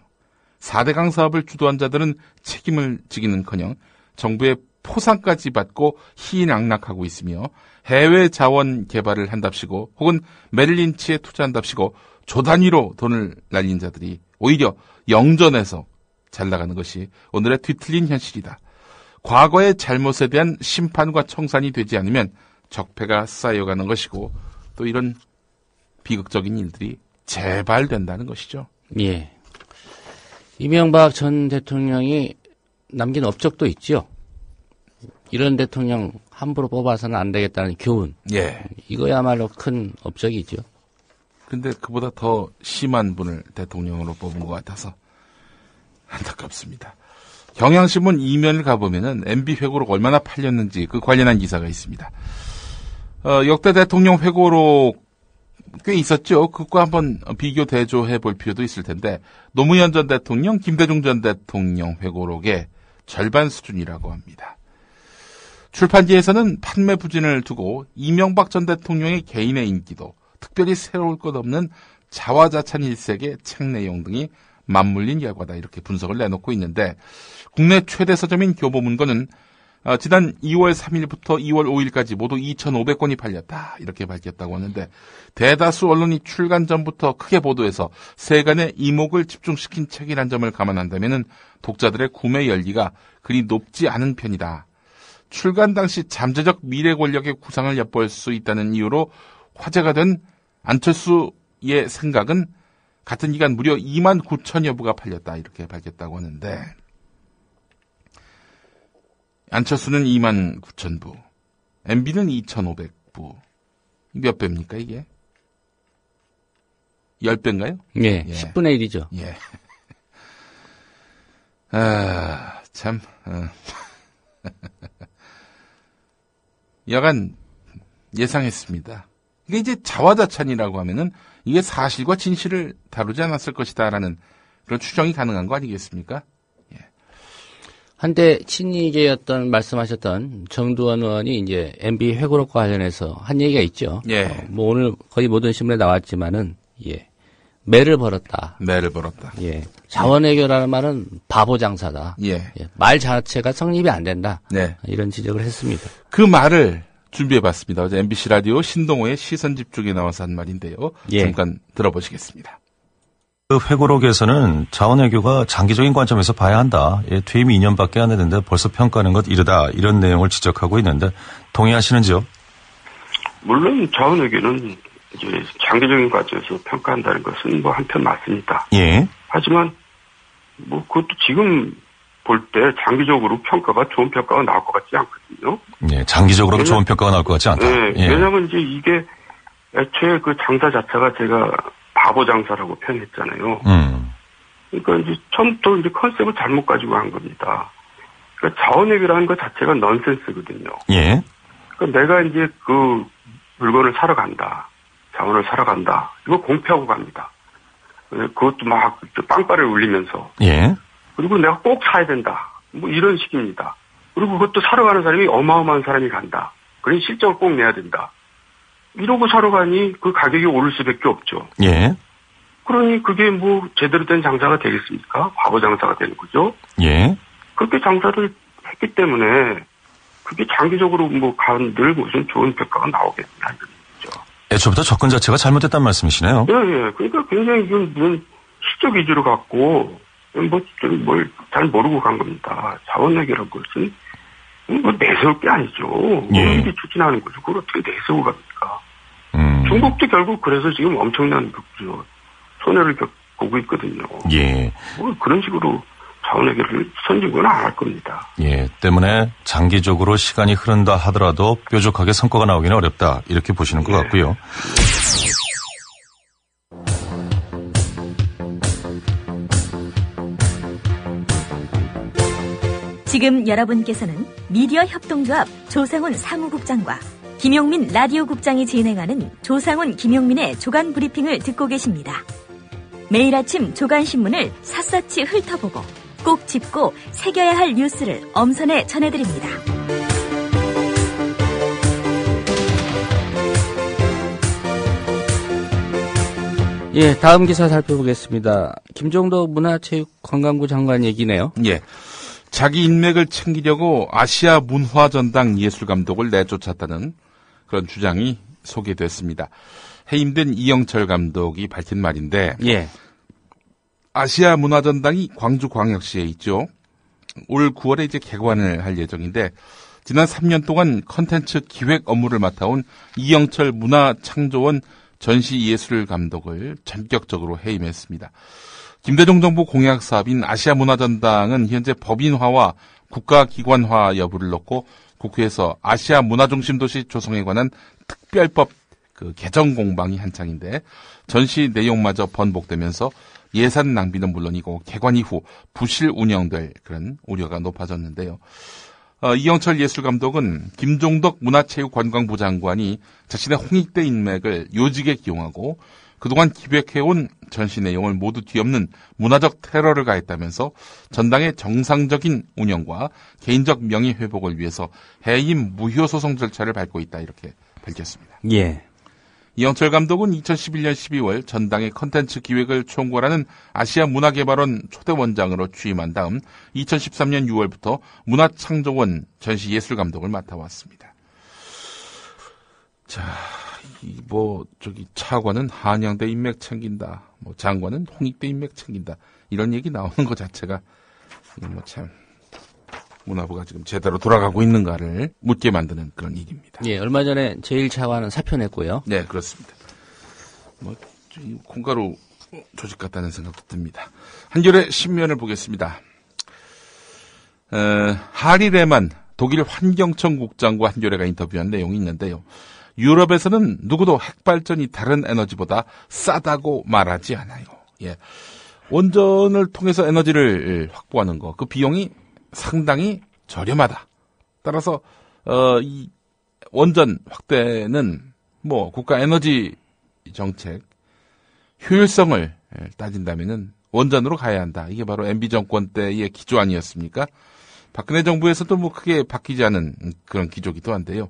4대 강사업을 주도한 자들은 책임을 지기는커녕 정부의 포상까지 받고 희인악락하고 있으며 해외 자원 개발을 한답시고 혹은 메릴린치에 투자한답시고 조 단위로 돈을 날린 자들이 오히려 영전에서 잘 나가는 것이 오늘의 뒤틀린 현실이다. 과거의 잘못에 대한 심판과 청산이 되지 않으면 적폐가 쌓여가는 것이고 또 이런 비극적인 일들이 재발된다는 것이죠. 예. 이명박 전 대통령이 남긴 업적도 있지요. 이런 대통령 함부로 뽑아서는 안 되겠다는 교훈. 예. 이거야말로 큰 업적이죠. 근데 그보다 더 심한 분을 대통령으로 뽑은 것 같아서 안타깝습니다. 경향신문 2면을 가보면은 MB 회고록 얼마나 팔렸는지 그 관련한 기사가 있습니다. 어, 역대 대통령 회고록 꽤 있었죠. 그거 한번 비교 대조해 볼 필요도 있을 텐데 노무현 전 대통령, 김대중 전 대통령 회고록의 절반 수준이라고 합니다. 출판지에서는 판매 부진을 두고 이명박 전 대통령의 개인의 인기도 특별히 새로울 것 없는 자화자찬 일색의 책 내용 등이 맞물린 결과다 이렇게 분석을 내놓고 있는데 국내 최대 서점인 교보문고는 어, 지난 2월 3일부터 2월 5일까지 모두 2,500권이 팔렸다 이렇게 밝혔다고 하는데 대다수 언론이 출간 전부터 크게 보도해서 세간의 이목을 집중시킨 책이란 점을 감안한다면 독자들의 구매 열기가 그리 높지 않은 편이다 출간 당시 잠재적 미래 권력의 구상을 엿볼 수 있다는 이유로 화제가 된 안철수의 생각은 같은 기간 무려 2만 9천여 부가 팔렸다 이렇게 밝혔다고 하는데 안철수는 2만 9천 부, MB는 2,500부 몇 배입니까 이게? 10배인가요? 예, 예. 10분의 1이죠. 예. 아, 참. 아. 여간 예상했습니다. 이게 이제 자화자찬이라고 하면은 이게 사실과 진실을 다루지 않았을 것이다라는 그런 추정이 가능한 거 아니겠습니까? 예. 한때 친이계였던 말씀하셨던 정두원 의원이 이제 MB 회고록과 관련해서 한 얘기가 있죠. 예. 어, 뭐 오늘 거의 모든 신문에 나왔지만은 예. 매를 벌었다. 매를 벌었다. 예. 자원해결하는 예. 말은 바보 장사다. 예. 예. 말 자체가 성립이 안 된다. 네. 이런 지적을 했습니다. 그 말을 준비해봤습니다. 어제 MBC 라디오 신동호의 시선 집중에 나와서 한 말인데요. 예. 잠깐 들어보시겠습니다. 그 회고록에서는 자원외교가 장기적인 관점에서 봐야 한다. 예, 퇴임 2년밖에 안 했는데 벌써 평가하는 것 이르다. 이런 내용을 지적하고 있는데 동의하시는지요? 물론 자원외교는 이제 장기적인 과제에서 평가한다는 것은 뭐 한편 맞습니다. 예. 하지만 뭐 그것도 지금 볼 때 장기적으로 평가가 좋은 평가가 나올 것 같지 않거든요. 예, 장기적으로도 좋은 평가가 나올 것 같지 않다. 네, 예, 예. 왜냐하면 이제 이게 애초에 그 장사 자체가 제가 바보 장사라고 표현했잖아요. 음. 그러니까 이제 처음부터 이제 컨셉을 잘못 가지고 한 겁니다. 그러니까 자원액이라는 것 자체가 넌센스거든요. 예. 그러니까 내가 이제 그 물건을 사러 간다. 자원을 아, 살아간다. 이거 공표하고 갑니다. 그것도 막 빵빠를 울리면서. 예. 그리고 내가 꼭 사야 된다. 뭐 이런 식입니다. 그리고 그것도 사러 가는 사람이 어마어마한 사람이 간다. 그런 실적을 꼭 내야 된다. 이러고 사러 가니 그 가격이 오를 수밖에 없죠. 예. 그러니 그게 뭐 제대로 된 장사가 되겠습니까? 과거 장사가 되는 거죠. 예. 그렇게 장사를 했기 때문에 그게 장기적으로 뭐 가는 늘 무슨 좋은 평가가 나오겠냐. 애초부터 접근 자체가 잘못됐단 말씀이시네요. 예, 예. 그러니까 굉장히 이건 시적 위주로 갖고 뭐좀뭘잘 모르고 간 겁니다. 자원 해결란 것은 뭐 내세울 게 아니죠. 우리 예. 추진하는 거죠. 그걸 어떻게 내세우고 갑니까? 음. 중국도 결국 그래서 지금 엄청난 그죠 손해를 겪고 있거든요. 예. 뭐 그런 식으로 자원회계를 선진국은 안할 겁니다. 예, 때문에 장기적으로 시간이 흐른다 하더라도 뾰족하게 성과가 나오기는 어렵다 이렇게 보시는 것 네. 같고요. 지금 여러분께서는 미디어 협동조합 조상훈 사무국장과 김용민 라디오국장이 진행하는 조상훈 김용민의 조간 브리핑을 듣고 계십니다. 매일 아침 조간신문을 샅샅이 훑어보고 꼭 짚고 새겨야 할 뉴스를 엄선해 전해드립니다. 예, 다음 기사 살펴보겠습니다. 김종도 문화체육관광부 장관 얘기네요. 예. 자기 인맥을 챙기려고 아시아 문화전당 예술감독을 내쫓았다는 그런 주장이 소개됐습니다. 해임된 이영철 감독이 밝힌 말인데 예. 아시아 문화전당이 광주 광역시에 있죠. 올 9월에 이제 개관을 할 예정인데 지난 3년 동안 컨텐츠 기획 업무를 맡아온 이영철 문화창조원 전시예술 감독을 전격적으로 해임했습니다. 김대중 정부 공약 사업인 아시아 문화전당은 현재 법인화와 국가기관화 여부를 놓고 국회에서 아시아 문화중심 도시 조성에 관한 특별법 그 개정 공방이 한창인데 전시 내용마저 번복되면서 예산 낭비는 물론이고 개관 이후 부실 운영될 그런 우려가 높아졌는데요. 어, 이영철 예술감독은 김종덕 문화체육관광부 장관이 자신의 홍익대 인맥을 요직에 기용하고 그동안 기획해온 전시 내용을 모두 뒤엎는 문화적 테러를 가했다면서 전당의 정상적인 운영과 개인적 명예 회복을 위해서 해임 무효 소송 절차를 밟고 있다 이렇게 밝혔습니다. 예. 이영철 감독은 2011년 12월 전당의 컨텐츠 기획을 총괄하는 아시아문화개발원 초대원장으로 취임한 다음 2013년 6월부터 문화창조원 전시예술감독을 맡아왔습니다. 자, 이 뭐 저기 차관은 한양대 인맥 챙긴다, 뭐 장관은 홍익대 인맥 챙긴다 이런 얘기 나오는 것 자체가 뭐 참. 문화부가 지금 제대로 돌아가고 있는가를 묻게 만드는 그런 일입니다. 예, 얼마 전에 제1차관은 사표 냈고요. 네, 그렇습니다. 뭐, 콩가루 조직 같다는 생각도 듭니다. 한겨레 신면을 보겠습니다. 어, 하리레만 독일 환경청 국장과 한겨레가 인터뷰한 내용이 있는데요. 유럽에서는 누구도 핵발전이 다른 에너지보다 싸다고 말하지 않아요. 예. 원전을 통해서 에너지를 확보하는 거, 그 비용이 상당히 저렴하다. 따라서 어, 이 원전 확대는 뭐 국가 에너지 정책 효율성을 예, 따진다면은 원전으로 가야 한다. 이게 바로 MB 정권 때의 기조 아니었습니까? 박근혜 정부에서도 뭐 크게 바뀌지 않은 그런 기조기도 한데요.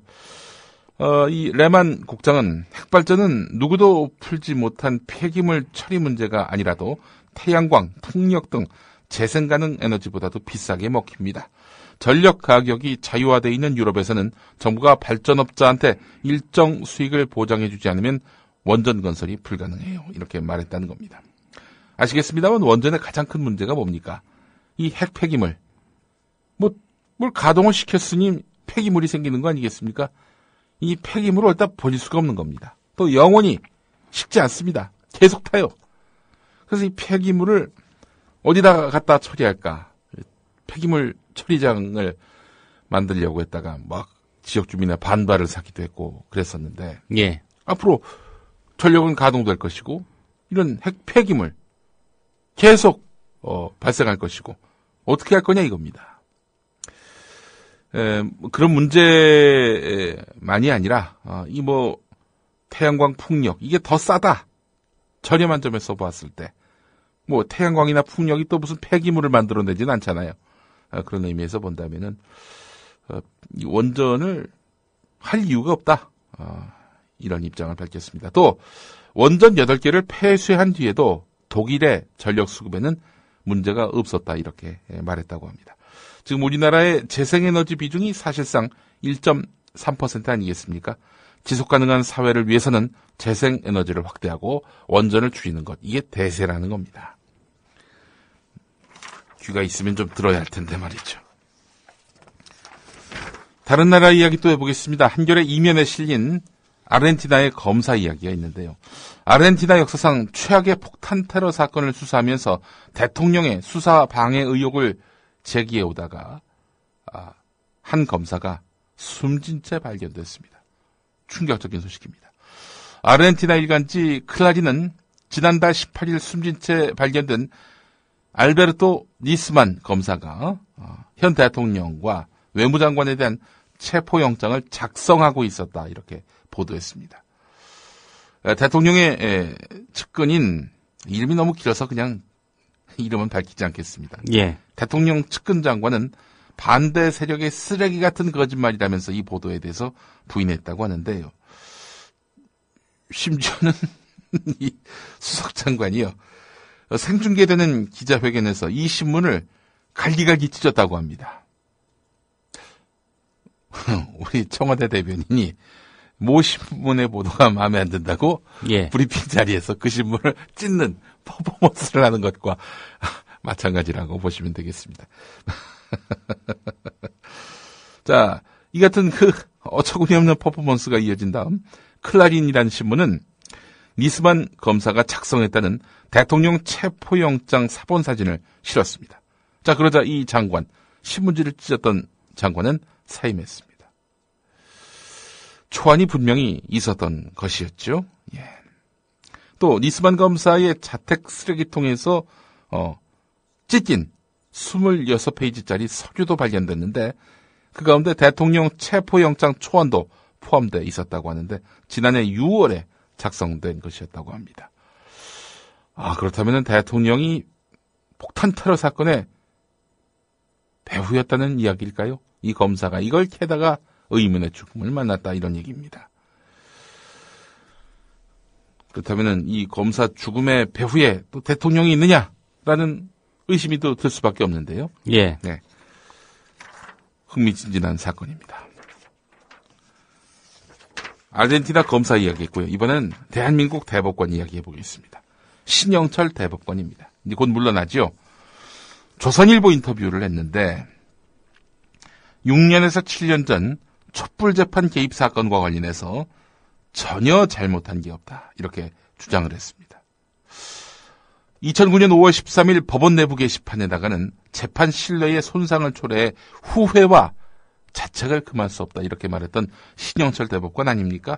어, 이 레만 국장은 핵발전은 누구도 풀지 못한 폐기물 처리 문제가 아니라도 태양광, 풍력 등 재생 가능 에너지보다도 비싸게 먹힙니다. 전력 가격이 자유화되어 있는 유럽에서는 정부가 발전업자한테 일정 수익을 보장해주지 않으면 원전 건설이 불가능해요. 이렇게 말했다는 겁니다. 아시겠습니다만 원전의 가장 큰 문제가 뭡니까? 이핵 폐기물. 뭐, 뭘 가동을 시켰으니 폐기물이 생기는 거 아니겠습니까? 이 폐기물을 일단 버릴 수가 없는 겁니다. 또 영원히 식지 않습니다. 계속 타요. 그래서 이 폐기물을 어디다가 갖다 처리할까? 폐기물 처리장을 만들려고 했다가 막 지역 주민의 반발을 사기도 했고 그랬었는데 예. 앞으로 전력은 가동될 것이고 이런 핵 폐기물 계속 어, 발생할 것이고 어떻게 할 거냐 이겁니다. 에, 그런 문제만이 아니라 어, 이뭐 태양광 풍력 이게 더 싸다 저렴한 점에서 보았을때 뭐 태양광이나 풍력이 또 무슨 폐기물을 만들어내진 않잖아요. 아, 그런 의미에서 본다면은 어, 이 원전을 할 이유가 없다. 아, 이런 입장을 밝혔습니다. 또 원전 8개를 폐쇄한 뒤에도 독일의 전력 수급에는 문제가 없었다 이렇게 예, 말했다고 합니다. 지금 우리나라의 재생에너지 비중이 사실상 1.3% 아니겠습니까? 지속 가능한 사회를 위해서는 재생에너지를 확대하고 원전을 줄이는 것 이게 대세라는 겁니다. 귀가 있으면 좀 들어야 할 텐데 말이죠. 다른 나라 이야기 또 해보겠습니다. 한겨레 이면에 실린 아르헨티나의 검사 이야기가 있는데요. 아르헨티나 역사상 최악의 폭탄 테러 사건을 수사하면서 대통령의 수사 방해 의혹을 제기해 오다가 아, 한 검사가 숨진 채 발견됐습니다. 충격적인 소식입니다. 아르헨티나 일간지 클라리는 지난달 18일 숨진 채 발견된 알베르토 니스만 검사가 어, 현 대통령과 외무장관에 대한 체포영장을 작성하고 있었다. 이렇게 보도했습니다. 대통령의 측근인 이름이 너무 길어서 그냥 이름은 밝히지 않겠습니다. 예. 대통령 측근 장관은 반대 세력의 쓰레기 같은 거짓말이라면서 이 보도에 대해서 부인했다고 하는데요. 심지어는 이 수석 장관이요. 생중계되는 기자회견에서 이 신문을 갈기갈기 찢었다고 합니다. 우리 청와대 대변인이 모 신문의 보도가 마음에 안 든다고 예. 브리핑 자리에서 그 신문을 찢는 퍼포먼스를 하는 것과 마찬가지라고 보시면 되겠습니다. 자, 이 같은 그 어처구니없는 퍼포먼스가 이어진 다음 클라린이라는 신문은 니스만 검사가 작성했다는 대통령 체포영장 사본 사진을 실었습니다. 자, 그러자 이 장관, 신문지를 찢었던 장관은 사임했습니다. 초안이 분명히 있었던 것이었죠. 예. 또 니스만 검사의 자택 쓰레기통에서 어, 찢긴 26페이지짜리 서류도 발견됐는데 그 가운데 대통령 체포영장 초안도 포함되어 있었다고 하는데 지난해 6월에 작성된 것이었다고 합니다. 아, 그렇다면 대통령이 폭탄 테러 사건의 배후였다는 이야기일까요? 이 검사가 이걸 캐다가 의문의 죽음을 만났다 이런 얘기입니다. 그렇다면 이 검사 죽음의 배후에 또 대통령이 있느냐라는 의심이 또들 수밖에 없는데요. 예. 네. 흥미진진한 사건입니다. 아르헨티나 검사 이야기했고요. 이번엔 대한민국 대법관 이야기해 보겠습니다. 신영철 대법관입니다. 이제 곧 물러나죠. 조선일보 인터뷰를 했는데 6년에서 7년 전 촛불 재판 개입 사건과 관련해서 전혀 잘못한 게 없다. 이렇게 주장을 했습니다. 2009년 5월 13일 법원 내부 게시판에다가는 재판 신뢰의 손상을 초래해 후회와 자책을 금할 수 없다 이렇게 말했던 신영철 대법관 아닙니까?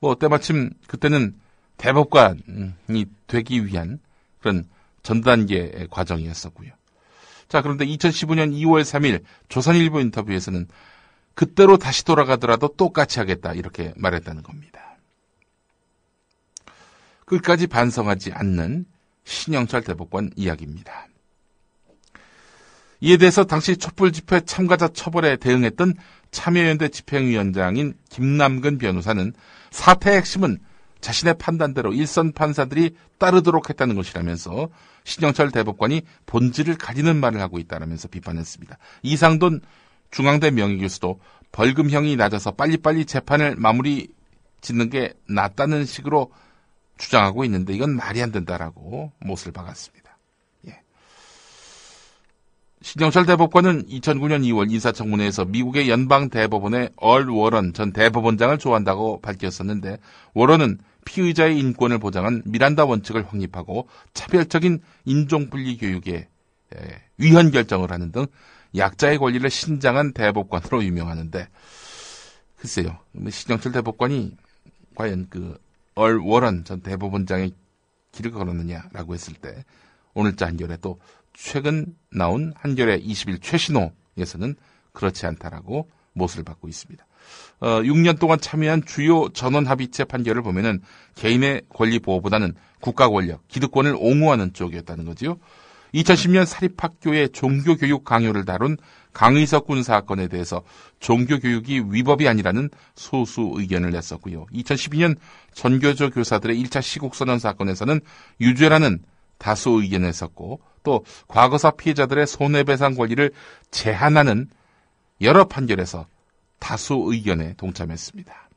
뭐 때마침 그때는 대법관이 되기 위한 그런 전단계 과정이었었고요. 자 그런데 2015년 2월 3일 조선일보 인터뷰에서는 그때로 다시 돌아가더라도 똑같이 하겠다 이렇게 말했다는 겁니다. 끝까지 반성하지 않는 신영철 대법관 이야기입니다. 이에 대해서 당시 촛불 집회 참가자 처벌에 대응했던 참여연대 집행위원장인 김남근 변호사는 사태의 핵심은 자신의 판단대로 일선 판사들이 따르도록 했다는 것이라면서 신영철 대법관이 본질을 가리는 말을 하고 있다라면서 비판했습니다. 이상돈 중앙대 명예교수도 벌금형이 낮아서 빨리빨리 재판을 마무리 짓는 게 낫다는 식으로 주장하고 있는데 이건 말이 안 된다라고 못을 박았습니다. 신영철 대법관은 2009년 2월 인사청문회에서 미국의 연방대법원의 얼 워런 전 대법원장을 좋아한다고 밝혔었는데 워런은 피의자의 인권을 보장한 미란다 원칙을 확립하고 차별적인 인종분리 교육에 위헌 결정을 하는 등 약자의 권리를 신장한 대법관으로 유명하는데 글쎄요 신영철 대법관이 과연 그얼 워런 전 대법원장의 길을 걸었느냐라고 했을 때 오늘자 한겨레 또 최근 나온 한결의 20일 최신호에서는 그렇지 않다라고 못을 받고 있습니다. 어, 6년 동안 참여한 주요 전원 합의체 판결을 보면은 개인의 권리 보호보다는 국가 권력, 기득권을 옹호하는 쪽이었다는 거지요. 2010년 사립학교의 종교교육 강요를 다룬 강의석 군 사건에 대해서 종교교육이 위법이 아니라는 소수 의견을 냈었고요. 2012년 전교조 교사들의 1차 시국선언 사건에서는 유죄라는 다수 의견을었고또 과거사 피해자들의 손해배상 권리를 제한하는 여러 판결에서 다수 의견에 동참했습니다.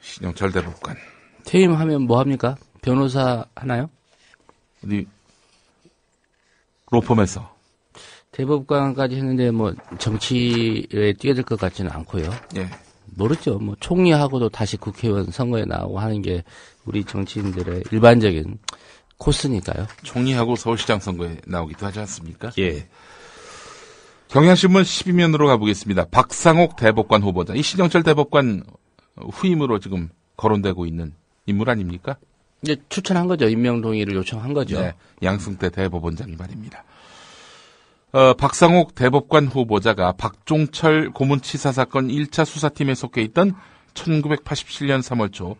신영철 대법관. 퇴임하면 뭐 합니까? 변호사 하나요? 어디 로펌에서 대법관까지 했는데 뭐 정치에 뛰어들 것 같지는 않고요. 예. 모르죠. 뭐 총리하고도 다시 국회의원 선거에 나오고 하는 게 우리 정치인들의 일반적인 코스니까요. 총리하고 서울시장 선거에 나오기도 하지 않습니까? 예. 경향신문 12면으로 가보겠습니다. 박상옥 대법관 후보자. 이 신영철 대법관 후임으로 지금 거론되고 있는 인물 아닙니까? 이제 추천한 거죠. 임명 동의를 요청한 거죠. 네. 양승태 대법원장이 말입니다. 어, 박상옥 대법관 후보자가 박종철 고문치사 사건 1차 수사팀에 속해 있던 1987년 3월 초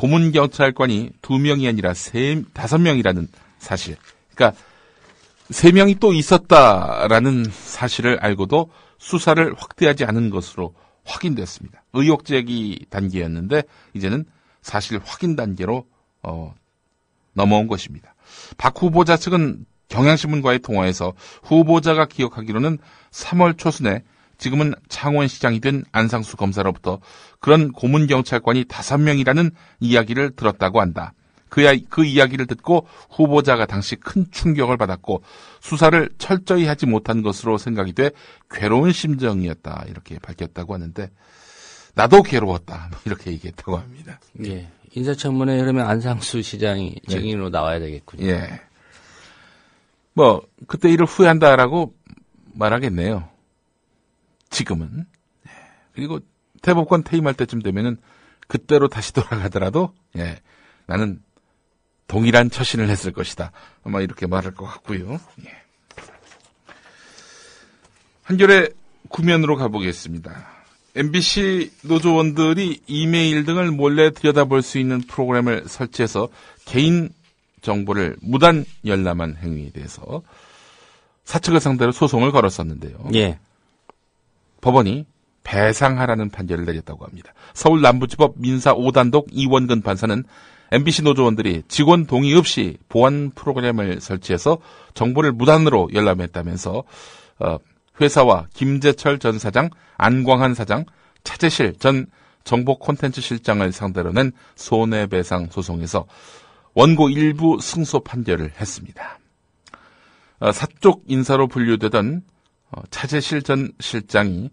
고문 경찰관이 두 명이 아니라 세 다섯 명이라는 사실. 그러니까 세 명이 또 있었다라는 사실을 알고도 수사를 확대하지 않은 것으로 확인됐습니다. 의혹 제기 단계였는데 이제는 사실 확인 단계로 어, 넘어온 것입니다. 박 후보자 측은 경향신문과의 통화에서 후보자가 기억하기로는 3월 초순에 지금은 창원시장이 된 안상수 검사로부터 그런 고문 경찰관이 다섯 명이라는 이야기를 들었다고 한다. 그, 그 이야기를 듣고 후보자가 당시 큰 충격을 받았고 수사를 철저히 하지 못한 것으로 생각이 돼 괴로운 심정이었다 이렇게 밝혔다고 하는데 나도 괴로웠다 이렇게 얘기했다고 합니다. 예. 인사청문회 그러면 안상수 시장이 네. 증인으로 네. 나와야 되겠군요. 예. 뭐 그때 일을 후회한다라고 말하겠네요. 지금은 예. 그리고 태법권 퇴임할 때쯤 되면은 그때로 다시 돌아가더라도 예, 나는 동일한 처신을 했을 것이다. 아마 이렇게 말할 것 같고요. 예. 한결의 구면으로 가보겠습니다. MBC 노조원들이 이메일 등을 몰래 들여다볼 수 있는 프로그램을 설치해서 개인 정보를 무단 열람한 행위에 대해서 사측을 상대로 소송을 걸었었는데요. 예. 법원이 배상하라는 판결을 내렸다고 합니다. 서울 남부지법 민사 5단독 이원근 판사는 MBC 노조원들이 직원 동의 없이 보안 프로그램을 설치해서 정보를 무단으로 열람했다면서 어, 회사와 김재철 전 사장, 안광한 사장, 차재실 전 정보 콘텐츠 실장을 상대로 낸 손해배상 소송에서 원고 일부 승소 판결을 했습니다. 어, 사쪽 인사로 분류되던 어, 차재실 전 실장이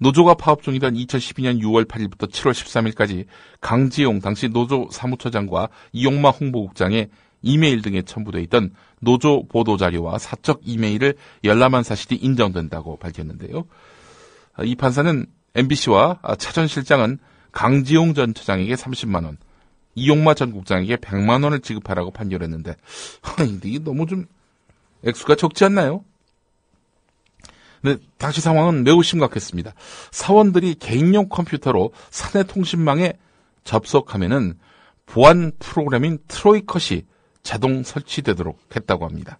노조가 파업 중이던 2012년 6월 8일부터 7월 13일까지 강지용 당시 노조 사무처장과 이용마 홍보국장의 이메일 등에 첨부되어 있던 노조 보도 자료와 사적 이메일을 열람한 사실이 인정된다고 밝혔는데요. 아, 이 판사는 MBC와 아, 차전 실장은 강지용 전 처장에게 30만 원, 이용마 전 국장에게 100만 원을 지급하라고 판결했는데 이게 너무 좀 액수가 적지 않나요? 근 네, 당시 상황은 매우 심각했습니다. 사원들이 개인용 컴퓨터로 사내 통신망에 접속하면은 보안 프로그램인 트로이컷이 자동 설치되도록 했다고 합니다.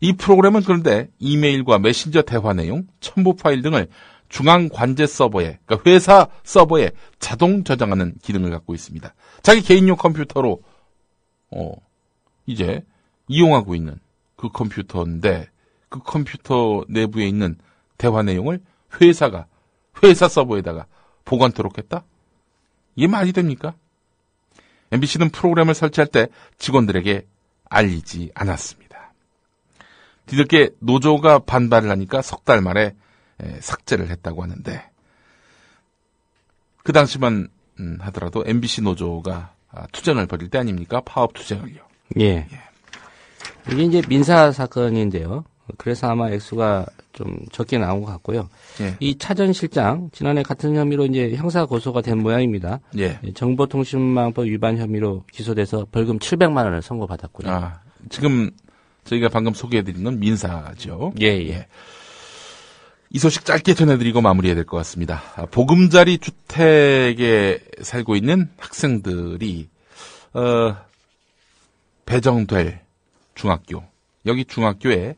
이 프로그램은 그런데 이메일과 메신저 대화 내용, 첨부 파일 등을 중앙 관제 서버에, 그러니까 회사 서버에 자동 저장하는 기능을 갖고 있습니다. 자기 개인용 컴퓨터로, 어, 이제 이용하고 있는 그 컴퓨터인데, 그 컴퓨터 내부에 있는 대화 내용을 회사가 회사 서버에다가 보관토록 했다? 이게 말이 됩니까? MBC는 프로그램을 설치할 때 직원들에게 알리지 않았습니다. 뒤늦게 노조가 반발을 하니까 석 달 만에 삭제를 했다고 하는데 그 당시만 음, 하더라도 MBC 노조가 아, 투쟁을 벌일 때 아닙니까? 파업 투쟁을요. 예. 예. 이게 이제 민사 사건인데요. 그래서 아마 액수가 좀 적게 나온 것 같고요. 예. 이 차전 실장 지난해 같은 혐의로 이제 형사 고소가 된 모양입니다. 예. 예 정보통신망법 위반 혐의로 기소돼서 벌금 700만 원을 선고받았고요. 아, 지금 저희가 방금 소개해드린 건 민사죠. 예, 예. 예. 이 소식 짧게 전해드리고 마무리해야 될 것 같습니다. 아, 보금자리 주택에 살고 있는 학생들이 어, 배정될 중학교 여기 중학교에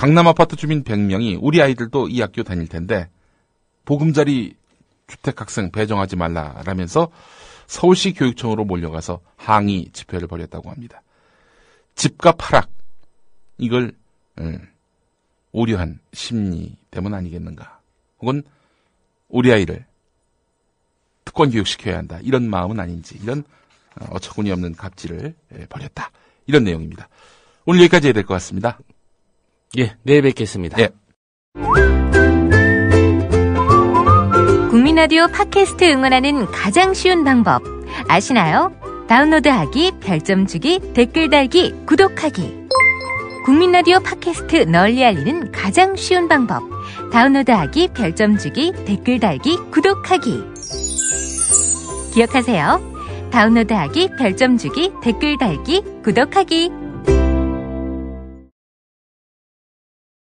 강남 아파트 주민 100명이 우리 아이들도 이 학교 다닐 텐데 보금자리 주택 학생 배정하지 말라라면서 서울시 교육청으로 몰려가서 항의 집회를 벌였다고 합니다. 집값 하락 이걸 음, 예, 오려한 심리 때문 아니겠는가? 혹은 우리 아이를 특권 교육시켜야 한다 이런 마음은 아닌지 이런 어, 어처구니 없는 갑질을 예, 벌였다 이런 내용입니다. 오늘 여기까지 해야 될 것 같습니다. 예, 내일 뵙겠습니다. 예. 국민라디오 팟캐스트 응원하는 가장 쉬운 방법 아시나요? 다운로드하기, 별점 주기, 댓글 달기, 구독하기. 국민라디오 팟캐스트 널리 알리는 가장 쉬운 방법 다운로드하기, 별점 주기, 댓글 달기, 구독하기. 기억하세요. 다운로드하기, 별점 주기, 댓글 달기, 구독하기.